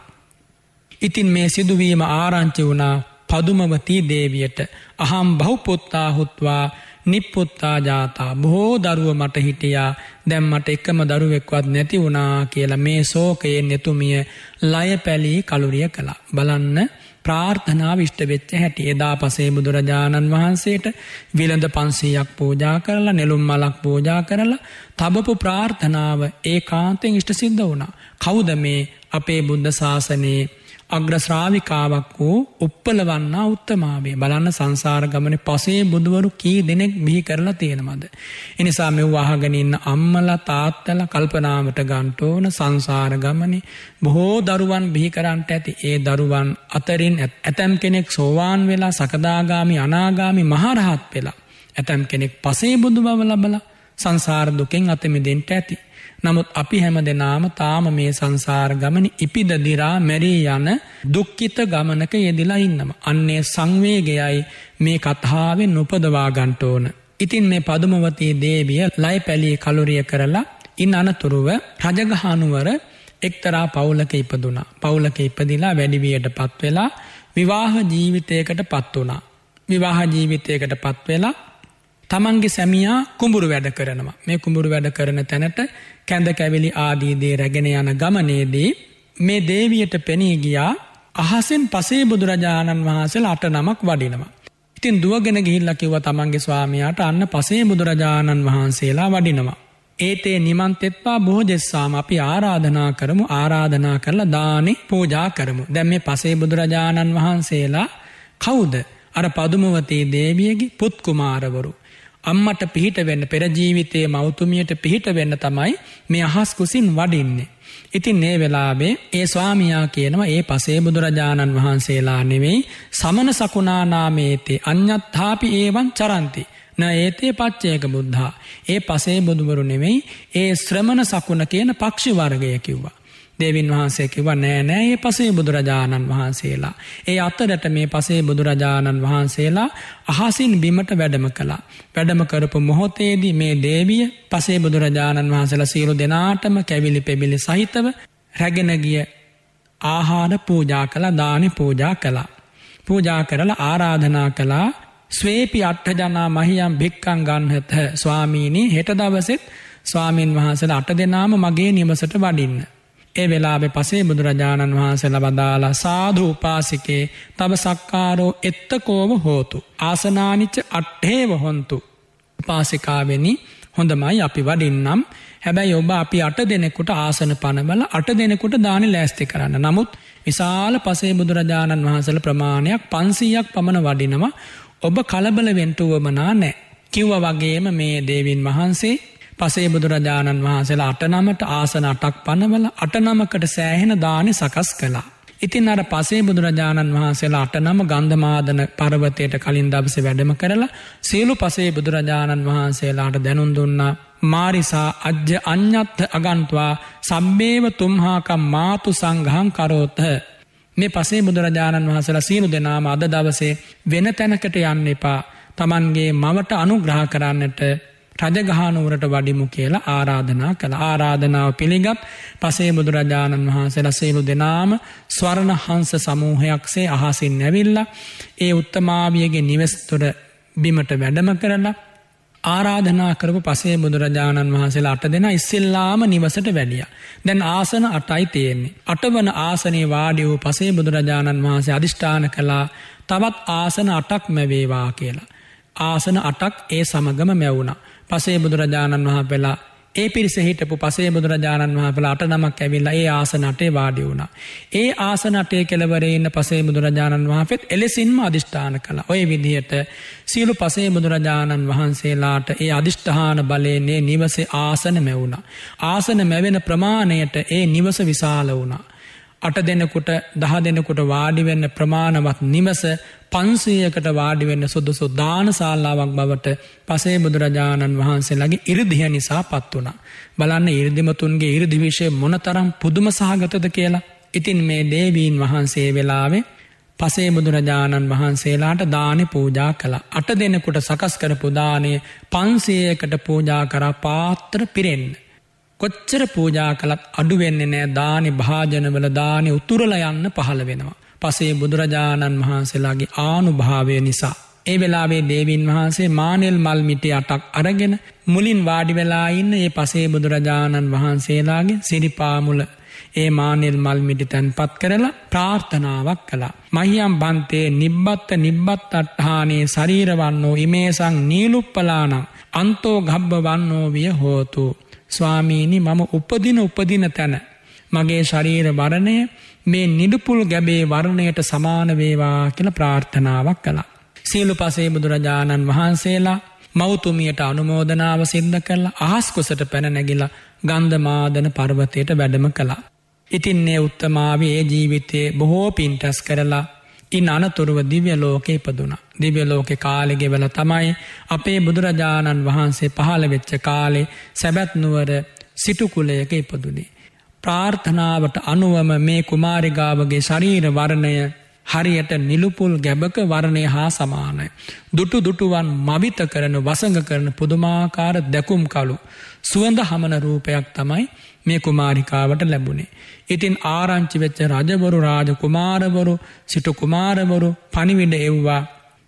ඉතින් මේ සිදුවීම ආරංචි වුණා පදුමවතී දේවියට අහම් බහුපොත්තා හුත්වා නිප්පොත්තා ජාතා බොහෝ දරුව මට හිටියා දැම් මට එකම දරුවෙක්වත් නැති වුණා කියලා මේ සෝකයේ නෙතුමිය ලය පැලී කළුරිය කළා. බලන්න ප්‍රාර්ථනාව විෂ්ට වෙච්ච හැටි එදා පසේ බුදුරජාණන් වහන්සේට විලඳ පන්සීයක් පෝජා කරලා නෙළුම් මලක් පෝජා කරලා තබපු ප්‍රාර්ථනාව ඒ කාන්තෙන් ඉෂ්ට සිද්ධ වුණා. කෞද මේ අපේ බුද්ධ ශාසනයේ අග්‍රශ්‍රාවිකාවක් වූ උප්පලවන්නා උත්තමාවේ බලන්න සංසාර ගමන පසේ බුදුවරු කී දෙනෙක් බිහි කරලා තියෙනමද. එනිසා මෙ වහගෙනන්න අම්මල තාත්තල කල්පනාවට ගන්ටෝන සංසාර ගමන බොහෝ දරුවන් බිහිකරන්ට ඇති ඒ දරුවන් අතරින් ඇතැම් කෙනෙක් සෝවාන් වෙලා සකදාගාමි අනාගාමි මහරහත් වෙලා. ඇතැම් කෙනෙක් පසේ බුදු බව ලබල සංසාර දුකෙන් අතමිදෙන්ට ඇති. නමුත් අපි හැම දෙනාම තාම මේ සංසාර ගමන ඉපිදදිරා මැරී යන දුක්කිත ගමනක යෙදිලා ඉන්නම. අන්නේ සංවේගයයි මේ කතාවෙන් නොපදවාගන්ට ඕන. ඉතින් මේ පදුමවතී දේවිය ලයි පැලී කලුරිය කරලා ඉන් අනතුරුව රජගහනුවර එක්තරා පවුලක ඉපදුනා. පවුලක ඉපදිලා වැඩිවියට පත්වෙලා විවාහ ජීවිතයකට පත් වනා. විවාහ ජීවිතයකට පත්වෙලා තමන්ගේ සැමියා කුඹුරු වැඩ කරනවා මේ කුඹුරු වැඩ කරන තැනට කැඳ කැවිලි ආදීදේ රැගෙන යන ගමනේදී මේ දේවියට පෙනී ගියා අහසෙන් පසේ බුදුරජාණන් වහන්සේල අට නමක් වඩිනවා. ඉතින් දුවගෙන ගිහිල්ල කිව්ව තමන්ගේ ස්වාමයාට අන්න පසේ බුදුරජාණන් වහන්සේලා වඩිනවා. ඒතේ නිමන්තෙත්වා බෝජෙස්සාම අපි ආරාධනා කරමු ආරාධනා කරලා දානෙ පෝජා කරමු. දැම් මේ පසේ බුදුරජාණන් වහන්සේලා කවුද අර පදුමවතේ දේවියගේ පුත්කුමාරවරු අම්මට පිහිට වෙන්න පෙරජීවිතයේ මෞතුමියට පිහිට වෙන්න තමයි මේ අහස්කුසින් වඩින්නේ. ඉතින් ඒ වෙලාබේ ඒ ස්වාමියා කියනවා ඒ පසේ බුදුරජාණන් වහන්සේලා නෙවෙයි සමන සකුණානාමේතේ අන්‍යත්හාපි ඒවන් චරන්ති. න ඒතේ පච්චයක බුද්ධා. ඒ පසේ බුදුවරු නෙවෙයි ඒ ශ්‍රමණ සකුණ කියන පක්ෂි වර්ගය කිව්වා. දේවින් වහන්සේ කිව නෑ නෑ ඒ පසේ බුදුරජාණන් වහන්සේලා. ඒ අත්තදැට මේ පසේ බුදුරජාණන් වහන්සේලා අහසින් බිමට වැඩම කලා. වැඩම කරපු මොහොතේදී මේ දේවිය පසේ බුදුරජාණන් වහන්සලා සීරු දෙනාටම කැවිලි පෙබිලි සහිතව රැගෙනගිය ආහාර පූජා කළ දානි පූජා කලා. පූජා කරලා ආරාධනා කලා ස්වේපි අට්ටජනා මහියම් භික්කං ගන්හත ස්වාමීනී හෙට දවසෙත් ස්වාමීන් වහන්සල අට දෙනාම මගේ නිවසට වඩින්න. ඒ වෙලාබෙ පසේ බුදුරජාණන් වහන්සල වදාලා සාධූපාසිකේ තව සක්කාරෝ එත්තකෝව හෝතු. ආසනානිච්ච අට්හේව හොන්තු. පාසිකාවෙනි හොඳමයි අපි වඩින්නම් හැබැයි ඔබ අපි අට දෙනෙකුට ආසන පනවල අට දෙනෙකුට දානි ලෑස්ති කරන්න. නමුත් විශාල පසේ බුදුරජාණන් වහන්සල ප්‍රමාණයක් පන්සීයක් පමණ වඩිනවා ඔබ කලබල වෙන්ටුවමනා නෑ. කිව්ව වගේම මේ දේවන් වහන්සේ පසේ බුදුරජාණන් වහන්සේලා අටනමට ආසන අටක් පනවල අටනමකට සෑහෙන දානෙ සකස් කලා. ඉතින් අර පසේ බුදුරජාණන් වහන්සේලා අටනම ගන්ධමාදන පරවතයට කලින් දබස වැඩම කරලා සියලු පසේ බුදුරජාණන් වහන්සේලාට දැනුන් දුන්නා මාරිසා අජ්‍ය අඥත්ත අගන්තුවා සම්බේව තුම්හාකම් මාතු සංගහන් කරෝත්හ. මේ පසේ බුදුරජාණන් වහන්සලා සීනු දෙනාම අද දවසේ වෙන තැනකට යන්න එපා තමන්ගේ මවට අනුග්‍රහ කරන්නට රජගහනුවරට වඩිමු කියලා ආරාධනා කළ ආරාධනාව පිළිගත් පසේ බුදුරජාණන් වහන්සේ රසේලු දෙනාම ස්වරණහන්ස සමූහයක්සේ අහසින් නැවිල්ල ඒ උත්තමාවියගේ නිවස්තොර බිමට වැඩම කරලා ආරාධනා කරපු පසේ බුදුරජාණන් වහන්සේලා අට දෙෙන ඉස්සෙල්ලාම නිවසට වැඩිය. දැන් ආසන අටයි තියෙන්නේ. අටවන ආසනයේ වාඩි වූ පසේ බුදුරජාණන් වහන්සේ අධිෂ්ඨාන කළා තවත් ආසන අටක් මැවේවා කියලා. ආසන අටක් ඒ සමගම මැවුණා. පසේ බුදුරජාණන් වහ පෙලා ඒ පිරිස හිටපු පසේ බුදුරජාණන් වහ පෙලා අට නමක් ඇවිල්ල ඒ ආසනටේ වාඩි වුණා. ඒ ආසනටේ කෙලවරෙන්න පසේ බුදුරජාණන් වහන්සෙත් එලෙසින්ම අධිෂ්ඨාන කළ ඔය විදිහට සියලු පසේ බුදුරජාණන් වහන්සේලාට ඒ අධිෂ්ඨාන බලයන්නේ නිවසේ ආසන මැවුණ. ආසන මැවෙන ප්‍රමාණයට ඒ නිවස විශාල වුණා. අට දෙනකුට දහ දෙනකුට වාඩිවෙන්න ප්‍රමාණවත් නිවස පන්සීයකට වාඩිවෙන්න සුදුසු දානසාල්ලාවක් බවට පසේ බුදුරජාණන් වහන්සේලාගේ ඉරිදිහ නිසා පත් වුණා. බලන්න ඉරිදිමතුන්ගේ ඉරිදිවිශය මොනතරම් පුදුම සහගතද කියලා. ඉතින් මේ දේවීන් වහන්සේ වෙලාවේ පසේ බුදුරජාණන් වහන්සේලාට දානෙ පූජා කළ අට දෙනකුට සකස් කරපු දානය පන්සයකට පූජා කර පාත්‍ර පිරෙන්න්න. කොච්චර පූජා කළත් අඩුවෙන්නේ නෑ දානෙ භාජනවල දානෙ උතුරල යන්න පහළ වෙනවා. පසේ බුදුරජාණන් වහන්සේලාගේ ආනුභාවය නිසා. ඒ වෙලාවේ දේවීන් වහන්සේ මානෙල් මල්මිටි අටක් අරගෙන මුලින් වාඩිවෙලා ඉන්න ඒ පසේ බුදුරජාණන් වහන්සේලාගේ සිරිපාමුල ඒ මානෙල් මල්මිටි තැන්පත් කරලා ප්‍රාර්ථනාවක් කළා. මහියම් බන්තේ නිබ්බත්ත නිබ්බත් අට්හානේ සරීරවන්නෝ ඉමේසං නීලුප්පලානම් අන්තෝ ගබ්බ වන්නෝ විය හෝතු. ස්වාමීනි මම උපදින උපදින තැන මගේ ශරීර වරණය මේ නිඩුපුල් ගැබේ වරණයට සමාන වේවා කියලා ප්‍රාර්ථනාවක් කළා. සීලු පසේ බුදුරජාණන් වහන්සේලා මෞතුමියට අනුමෝදනාව සිද්ධ කරලා අහස්කුසට පැන නැගිලා ගන්ධමාදන පර්වතයට වැඩම කළා. ඉතින් ඒ උත්තමාව ඒ ජීවිතයේ බොහෝ පින්ටස් කරලා ඉන් අනතුරුව දිව්‍ය ලෝකෙ ඉපදුනා. දිව්‍ය ලෝකෙ කාලෙගෙවල තමයි අපේ බුදුරජාණන් වහන්සේ පහළ වෙච්ච කාලේ සැබැත්නුවර සිටුකුලයක ඉපදුනේ. ප්‍රාර්ථනාවට අනුවම මේ කුමාරිගාවගේ ශරීර වරණය හරියට නිලුපුල් ගැබක වරණය හා සමානය. දුටු දුටුවන් මවිත කරන වසඟ කරන පුදුමාකාර දැකුම් කලු. සුවඳ හමන රූපයක් තමයි මේ කුමාරිකාවට ලැබුණේ. ඉතින් ආරංචි වෙච්ච රජබොරු රාජ කුමාරබොරු සිටු කුමාරබොරු පනිවිඩ එව්වා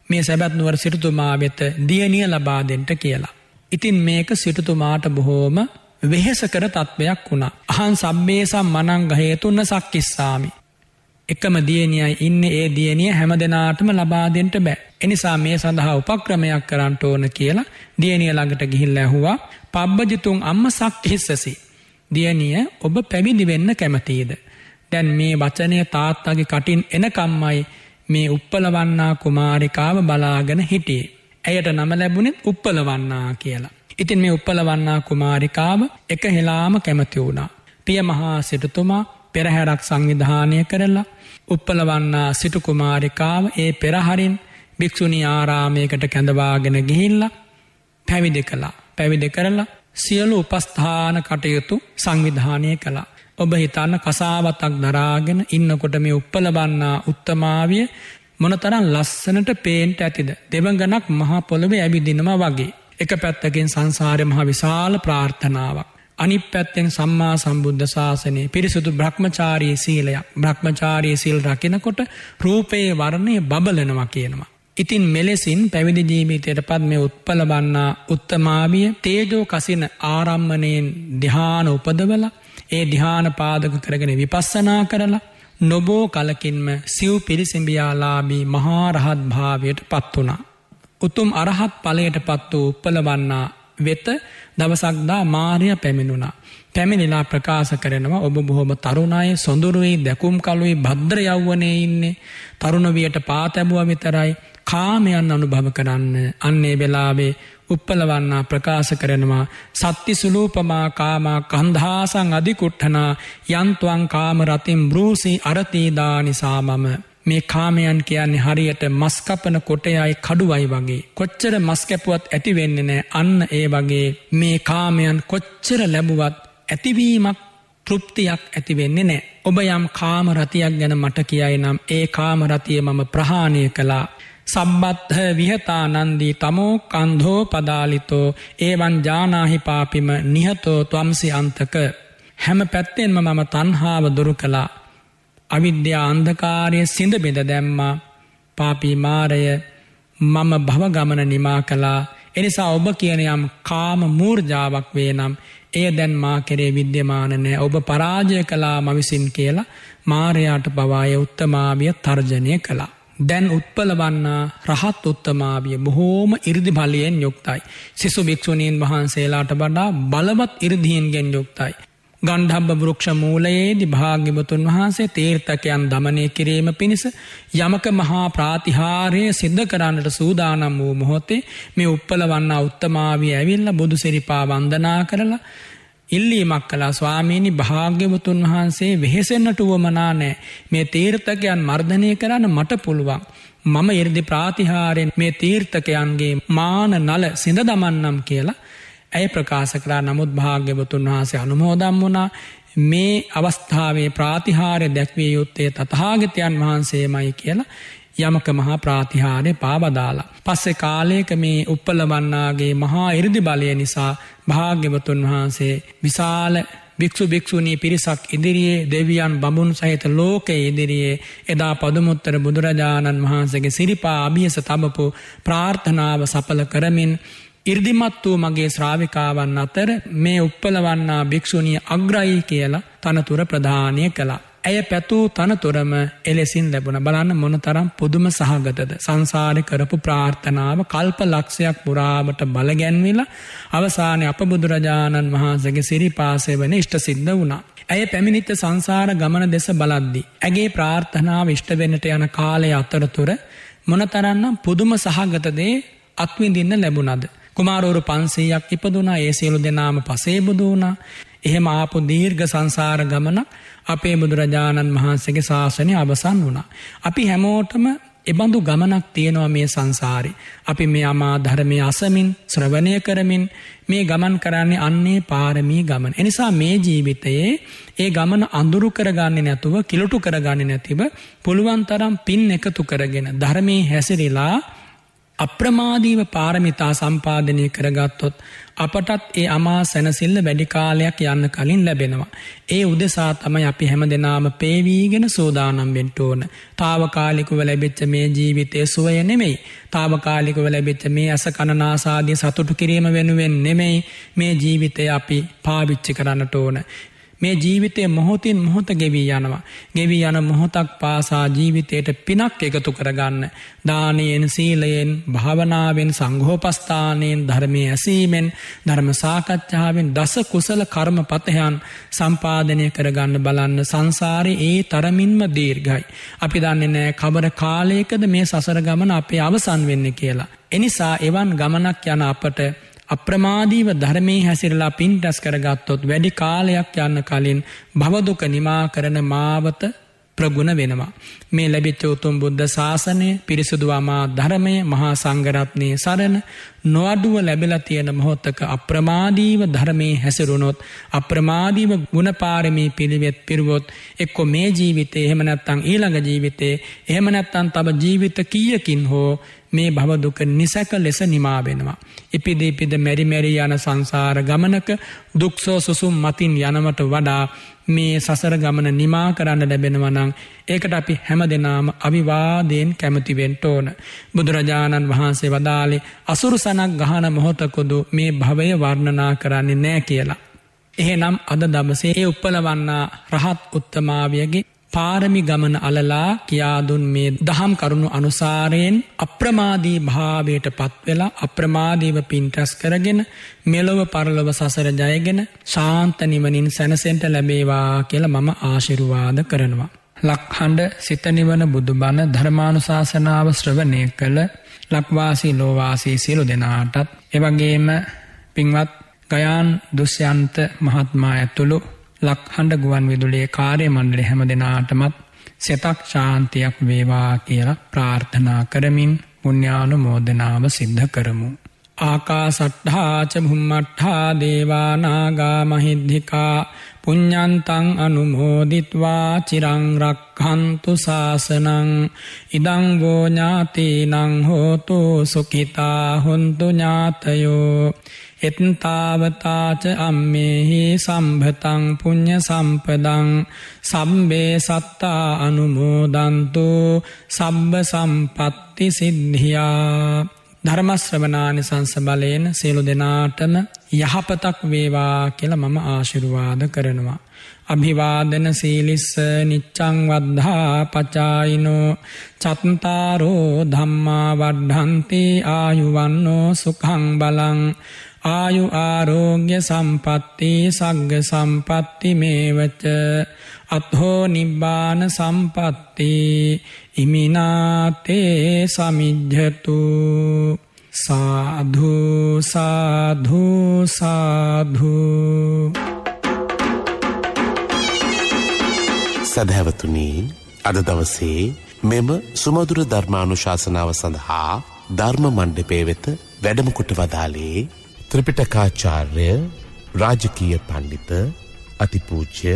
මේ සැබැත්නුවර සිටතුමා වෙත දියනිය ලබාදෙන්ට කියලා. ඉතින් මේක සිටතුමාට බොහෝම වෙහෙස කර තත්ත්වයක් වුණා. අහන් සබ්බේසම් මනංග හේතුන්න සක්කිස්සාමි. එකම දියනියයි ඉන්න ඒ දියනිය හැම දෙනාටම ලබාදෙන්ට බෑ. එනිසා මේ සඳහා උපක්‍රමයක් කරන්නට ඕන කියලා දියනිය ළඟට ගිහිල්ල ඇහුවා පබ්බජිතුන් අම්ම සක් හිස්සසි. දියණිය ඔබ පැවිදි වෙන්න කැමතිද? දැන් මේ වචනය තාත්තගේ කටින් එනකම්මයි මේ උප්පලවන්නා කුමාරිකාව බලාගෙන හිටියේ. ඇයට නම ලැබුණෙත් උප්පලවන්නා කියලා. ඉතින් මේ උප්පලවන්නා කුමාරිකාව එක හෙලාම කැමති වුණා. පිය මහා සිටතුමා පෙරහැරක් සංවිධානය කරලා උප්පලවන්නා සිටු කුමාරිකාව ඒ පෙරහරින් භික්‍ෂුණි ආරාමයකට කැඳවාගෙන ගිහිල්ල පැවිදි කලා පැවිදි කරලා සියලු උපස්ථාන කටයුතු සංවිධානය කළා. ඔබ හිතන්න කසාවතක් දරාගෙන ඉන්නකොට මේ උප්පලබන්නා උත්තමාවිය මොනතරම් ලස්සනට පේන්ට ඇතිද. දෙවගනක් මහා පොළොවේ ඇවිදිනවා වගේ. එක පැත්තකින් සංසාරය මහා විශාල ප්‍රාර්ථනාවක්. අනි පැත්තෙන් සම්මා සම්බුද්ධ ශාසනය පිරිසුදු බ්‍රහ්මචාරී සීලයක් බ්‍රහ්මචාරී සිල් රකිනකොට රූපයේ වරණය බබලනවා කියනවා. ඉතින් මෙලෙසින් පැවිදි ජීවිතයට පත් මේ උත්පලබන්නා උත්තමාවිය තේජෝ කසින ආරම්මණයෙන් දිහාන උපදවල ඒ දිහාන පාදක කරගෙන විපස්සනා කරලා නොබෝ කලකින්ම සිව් පිරිසිඹියාලාබී මහාරහත් භාවයට පත් වුණා. උතුම් අරහත් පලයට පත් වූ උපලබන්නා වෙත දවසක්දා මාරය පැමිණුණා. පැමිණිලා ප්‍රකාශ කරනවා ඔබ බොහොම තරුණයි සොඳුරුයි දැකුම් කලුයි භද්‍ර යව්වනය ඉන්නේ තරුණවියට පාතැබුව විතරයි කාමයන් අනුභව කරන්න අන්නේ වෙලාවේ උප්පලවන්නා ප්‍රකාශ කරනවා සත්ති සුලූපමා කාමා කන්දහාසං අධිකුට්ටනා යන්තුවන් කාම රතිම් බ්‍රූසි අරතිදානිසා මම මේ කාමයන් කියන්නේ හරියට මස්කපන කොටයයි කඩුවයි වගේ. කොච්චර මස්කැපුවත් ඇතිවෙන්නේ නෑ අන්න ඒ වගේ මේ කාමයන් කොච්චර ලැබුවත් ඇතිවීමක් තෘප්තියක් ඇතිවෙන්නේ නෑ. ඔබ යම් කාම රතියක් ගැන මට කියයි නම් ඒ කාම රතිය මම ප්‍රහාණය කලා. සබ්බත්හ විහතානන්දී තමෝ කන්ධෝ පදාලිතෝ ඒවන් ජානාහි පාපිම නිහතෝ තුවම්සි අන්තක හැම පැත්තෙන්ම මම තන්හාාව දුරු කළා අවිද්‍යා අන්ධකාරය සිඳ බෙද දැම්මා පාපී මාරය මම භවගමන නිමා කලා එනිසා ඔබ කියනයම් කාම මූර්ජාවක් වේ නම් එය දැන් මා කෙරේ විද්‍යමානනෑ ඔබ පරාජය කලා මවිසින් කියලා මාරයාට පවාය උත්තමාවිය තර්ජනය කළා. දැන් උත්පල වන්නා රහත් උත්තමාවිය බොහෝම ඉරිදි බලයෙන් යුක්තයි. සිසු භික්‍ෂුණීන් වහන්සේලාට වඩා බලවත් ඉරිදිහින්ගෙන් යුක්තයි. ගණ්ඩම්බ බෘක්ෂ මූලයේදි භාග්‍යවතුන් වහන්සේ තීර්ථකයන් දමනය කිරීම පිණිස යමක මහා ප්‍රාතිහාරය සිද්ධ කරන්නට සූදානම් වූ මොහොතේ මේ උප්පල වන්න උත්තමාවී ඇවිල්ල බුදු සිරිපා වන්දනා කරලා ඉල්ලීමක් කලා ස්වාමීණි භාග්‍යවතුන් වහන්සේ වෙහෙසෙන්න්නට වුවමනා නෑ මේ තීර්ථකයන් මර්ධනය කරන්න මට පුළුවන්. මම ඉරදි ප්‍රාතිහාරයෙන් මේ තීර්ථකයන්ගේ මාන නල සිඳ දමන්නම් කියලා ඇය ප්‍රකාශ කරා නමුත් භාග්‍යවතුන් වහන්සේ අනුමෝදම් වුණා මේ අවස්ථාවේ ප්‍රාතිහාරය දැක්විය යුත්තේ තතාගතයන් වහන්සේමයි කියලා යමක මහා ප්‍රාතිහාරය පාවදාලා. පස්සෙ කාලයක මේ උප්පල වන්නාගේ මහා ඉරදි බලය නිසා භාග්‍යවතුන් වහන්සේ විශාල භික්ෂු භික්‍ෂුණී පිරිසක් ඉදිරියේ දෙවියන් බමුන් සහිත ලෝකයේ ඉදිරියේ එදා පදුමුත්තර බුදුරජාණන් වහන්සගේ සිරිපා අභියස තබපු ප්‍රාර්ථනාව සපල කරමින් ඉර්දිමත් වූ මගේ ශ්‍රාවිකාවන් අතර මේ උප්පලවන්නා භික්‍ෂුණී අග්‍රයි කියලා තනතුර ප්‍රධානය කළා. ඇය පැතූ තනතුරම එලෙසින් ලැබුණ බලන්න මොනතරම් පුදුම සහගතද සංසාරය කරපු ප්‍රාර්ථනාව කල්ප ලක්ෂයක් පුරාවට බලගැන්විලා අවසානය අප බුදුරජාණන් වහන්සගේ සිරිපාසය වන ඉෂ්ට සිද්ධ වුණා. ඇය පැමිණිත සංසාර ගමන දෙස බලද්දි. ඇගේ ප්‍රාර්ථනාව විෂ්ටවෙනට යන කාලය අතරතුර මොනතරන්නම් පුදුම සහගතදේ අත්විඳින්න ලැබුණද. කුමාරෝරු පන්සීයක් ඉපදුනා ඒ සියලු දෙනාම පසේබුදුනා එහෙම ආපු දීර්ඝ සංසාර ගමනක් අපේ බුදුරජාණන් වහන්සේගේ ශාසනය අවසන් වුණා. අපි හැමෝටම එබඳු ගමනක් තියෙනවා මේ සංසාරි. අපි මේ අමා ධර්මය අසමින් ශ්‍රවණය කරමින් මේ ගමන් කරන්නේ අන්නේ පාරමී ගමන. එනිසා මේ ජීවිතයේ ඒ ගමන අඳුරු කරගන්න නැතුව කිලුටු කරගන්න නැතිව පුළුවන් තරම් පින් එකතු කරගෙන ධර්මයේ හැසිරිලා අප්‍රමාදීව පාරමිතා සම්පාධනය කරගත්තොත් අපටත් ඒ අමා සැනසිල්ල වැඩිකාලයක් යන්න කලින් ලැබෙනවා. ඒ උදෙසා තමයි අපි හැම දෙනාම පේවීගෙන සූදානම් වෙන්ට ඕන. තාවකාලිකුව ලැබෙච්ච මේ ජීවිතය සුවය නෙමෙයි. තාවකාලිකුව ලැබෙච්ච මේ ඇස කණනාසාදී සතුටු කිරීම වෙනුවෙන් නෙමෙයි මේ ජීවිතය අපි පාවිච්චි කරන්නට ඕන. මේ ජීවිතය මොහොතින් මොහොත ගෙවී යනවා. ගෙවී යන මොහොතක් පාසා ජීවිතයට පිනක් එකතු කරගන්න. දානයෙන් සීලයෙන් භාවනාවෙන් සංඝෝපස්ථානයෙන් ධර්මය ඇසීමෙන් ධර්ම සාකච්ඡාවෙන් දස කුසල කර්ම පතයන් සම්පාධනය කරගන්න බලන්න සංසාරය ඒ තරමින්ම දීර්ගයි. අපි දන්නේ නෑ කබර කාලයකද මේ සසර ගමන අපේ අවසන් වෙන්න කියලා. එනිසා එවන් ගමනක් යන අපට අප්‍රමාදීව ධර්මය හැසිරලා පින් රැස් කරගත්තොත් වැඩි කාලයක් යන්න කලින් භවදුක නිමා කරන මාවත ප්‍රගුණ වෙනවා. මේ ලැබිච්ච උතුම් බුද්ධ ශාසනය පිරිසුදු අමා ධර්මය මහා සංගරත්නය සරණ නොඅඩුව ලැබලා තියෙන මොහොතක අප්‍රමාදීව ධර්මයේ හැසිරුණොත් අප්‍රමාදීව ගුණපාරමී පිළිවෙත් පිරුවොත් එක්ක මේ ජීවිතේ එහෙම නැත්නම් ඊළඟ ජීවිතේ එහෙම නැත්නම් තව ජීවිත කීයකින් හෝ මේ භව දුක නිසක ලෙස නිමා වෙනවා. ඉපිද ඉපිද මෙරි මෙරි යන සංසාර ගමනක දුක්සෝ සුසුම් මතින් යනවට වඩා මේ සසර ගමන නිමා කරන්න ලැබෙනවනං ඒකට අපි හැම දෙනාම අවිවාදයෙන් කැමතිවෙන්ට ඕන. බුදුරජාණන් වහන්සේ වදාලේ අසුරුසනක් ගහන මොහොතකොදු මේ භවය වර්ණනා කරන්නේ නෑ කියලා. එහෙනම් අද දමසේ ඒ උප්පලවන්නා රහත් උත්තමාවියගේ පාරමි ගමන අලලා කියාදුන් මේ දහම් කරුණු අනුසාරයෙන් අප්‍රමාදී භාවයට පත්වෙලා අප්‍රමාදීව පින්ටස් කරගෙන මෙලොව පරලොව සසර ජයගෙන ශාන්ත නිවනින් සැනසෙන්ට ලැබේවා කියල මම ආශිරුවාද කරනවා. ලක්හඬ සිතනිවන බුදුබණ ධර්මානුශාසනාව ශ්‍රවනය කළ ලක්වාසී ලෝවාසී සියලු දෙනාටත් එවගේම පින්වත් ගයාන් දුෂ්‍යන්ත මහත්මා ඇතුළු ලක්හඬ ගුවන් විදුලේ කාරය මණ්ඩලි හැම දෙනාටමත් සෙතක් ශාන්තියක් වේවා කියලා ප්‍රාර්ථනා කරමින් පුුණ්ඥානු මෝදනාව සිද්ධ කරමු. ආකාසට්ඨාච බුම්මට්ඨා දේවානාගා මහිද්ධිකා පුඤ්ඤන්තං අනුමෝදිත්වා චිරං රක්ඛන්තු සාසනං ඉදං වෝ ඥාතිනං හෝතු සුඛිතා හොන්තු ඥාතයෝ එත්තාවතාච අම්මේහි සම්භතං පුං්ඥ සම්පදං සම්බේ සත්තා අනුමෝදන්තු සබ්බ සම්පත්ති සිද්ධියා ධර්මශ්‍රවනානි සංසබලයෙන් සියලු දෙනාටම යහපතක් වේවා කියල මම ආශිරුවාද කරනවා. අභිවාදන සීලිස්ස නිච්චං වද්ධා පචායිනෝ චත්තාරෝ ධම්මා වඩ්ඩන්ති ආයුවන්නෝ සුකං බලං ආයු ආරෝග්‍ය සම්පත්ති සග්ග සම්පත්ති මේවච අත්හෝ නිබ්බාන සම්පත්ති ඉමිනාතේ සමිජ්ජතු සාධු සාධු සාධු සැදැවතුනී අද දවසේ මෙම සුමදුර ධර්මානු ශාසනාව සඳහා ධර්ම මණ්ඩපේ වෙත වැඩමකොට වදාලේ ත්‍රිපිටකාචාර්ය රාජකීය පණ්ඩිත අතිපූජ්‍ය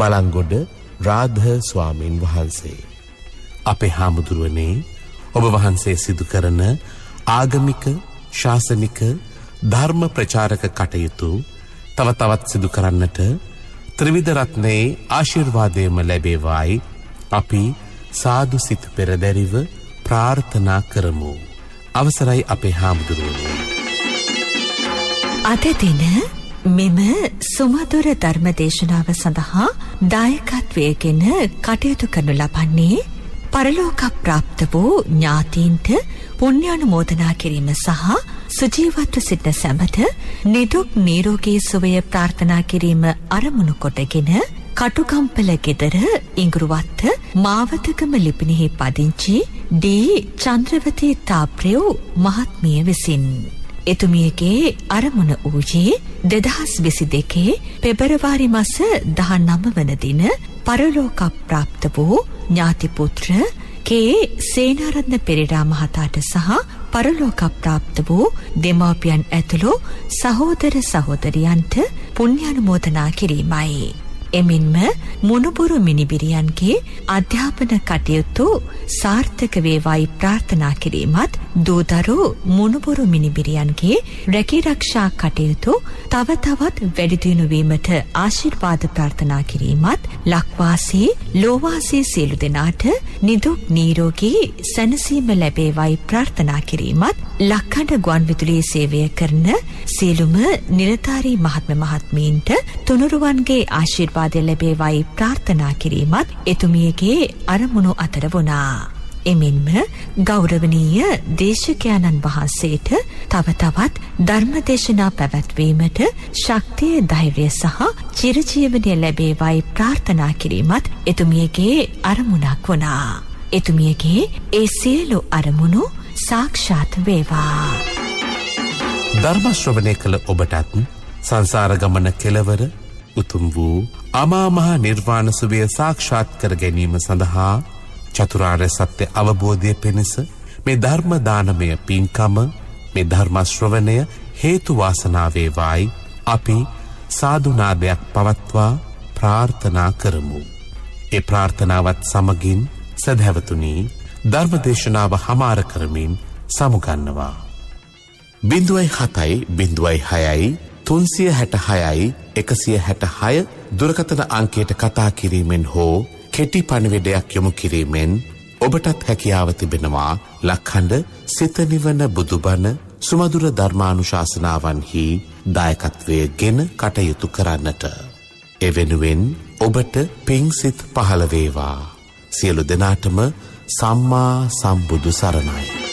බලංගොඩ රාධ ස්වාමීන් වහන්සේ. අපේ හාමුදුරුවනේ ඔබ වහන්සේ සිදු කරන ආගමික ශාසනික ධර්ම ප්‍රචාරක කටයුතු තව තවත් සිදු කරන්නට ත්‍රවිදරත්නයේ ආශිර්වාදයම ලැබේවායි අපි සාදු සිත පෙරදැරිව ප්‍රාර්ථනා කරමු. අවසරයි අපේ හාමුදුරුවනේ. අද දින මෙම සුමදුර ධර්මදේශනාව සඳහා දායකත්වයගෙන කටයුතු කරනු ලබන්නේ පරලෝක ප්‍රාප්ත වූ ඥාතීන්ට පුුණ්‍යානුමෝදනා කිරීම සහ සුජීවත්ව සිටන සැමට නිදුක් නීරෝගී සුවය ප්‍රාර්ථනා කිරීම අරමුණු කොටගෙන කටුකම්පල ගෙදර ඉංගුරුවත්ත මාවතකම ලිපිණිහි පදිංචි ඩී චන්ද්‍රවතී තාප්‍රයෝ මහත්මිය විසින්. එතුමියගේ අරමුණ වූයේ දෙදහස් විසි දෙකේ පෙබරවාරි මස දහන්නම වනදින පරලෝකප්‍රාප්ත වූ ඥාතිපුත්‍ර කේ සේනාරත්න පෙරේරා මහතාට සහ පරලෝකප්‍රාප්ත වූ දෙමාපියන් ඇතුළු සහෝදර සහෝදරියන්ට පුණ්‍යානුමෝදනා කිරීමයි. එමෙන්ම මුණුබුරු මිනිබිරියන්ගේ අධ්‍යාපන කටයුතු සාර්ථක වේවායි ප්‍රාර්ථනා කිරීමත් දූදරු මුණුබුරු මිනිබිරියන්ගේ රැකිරක්ෂා කටයුතු තව තවත් වැඩිදියුණු වීමට ආශිර්වාද ප්‍රාර්ථනා කිරීමත් ලක්වාසී ලෝවාසී සියලු දෙනාට නිදුක් නිරෝගී සැනසීම ලැබේවායි ප්‍රාර්ථනා කිරීමත් ලක්කඩ ගුවන් විදුලියේ සේවය කරන සියලුම නිලධාරී මහත්ම මහත්මීන්ට තුනුරුවන්ගේ ආශිර්වාද ආශිර්වාදය ලැබේවයි ප්‍රාර්ථනා කිරීමත් එතුමියගේ අරමුණු අතර වුණා. එමෙන්ම ගෞරවනීය දේශකයණන් වහන්සේට තව තවත් ධර්මදේශනා පැවැත්වීමට ශක්තිය ධෛර්ය සහ චිරජීවනය ලැබේවයි ප්‍රාර්ථනා කිරීමත් එතුමියගේ අරමුණක් වුණා. එතුමියගේ ඒ සියලු අරමුණු සාක්ෂාත් වේවා. ධර්මශ්‍රවනය කළ ඔබටත් සංසාරගමන කෙලවර උතුම් වූ අමාමහා නිර්වාණසුවය සාක්ෂාත් කර ගැනීම සඳහා චතුරාර්ය සත්‍ය අවබෝධය පිණිස මේ ධර්මදානමය පින්කම මේ ධර්මශ්‍රවණය හේතුවාසනාවේවායි අපි සාධනාදයක් පවත්වා ප්‍රාර්ථනා කරමු. ඒ ප්‍රාර්ථනාවත් සමගින් සැදැවතුනී ධර්මදේශනාව හමාර කරමින් සමුගන්නවා. බිඳුවයි හතයි බිඳුවයි හයයි තුන්සිය හැට හයයි එකසිය හැට හය දුරකතන අංකයට කතා කිරීමෙන් හෝ කෙටි පණිවිඩයක් යොමු කිරීමෙන් ඔබටත් හැකියාව තිබෙනවා ලක්හඬ සිතනිවන බුදුබණ සුමදුර ධර්මානුශාසනාවන්හි දායකත්වය ගෙන කටයුතු කරන්නට. එවෙනුවෙන් ඔබට පිංසිත් පහළවේවා. සියලු දෙනාටම සම්මා සම්බුදු සරණයි.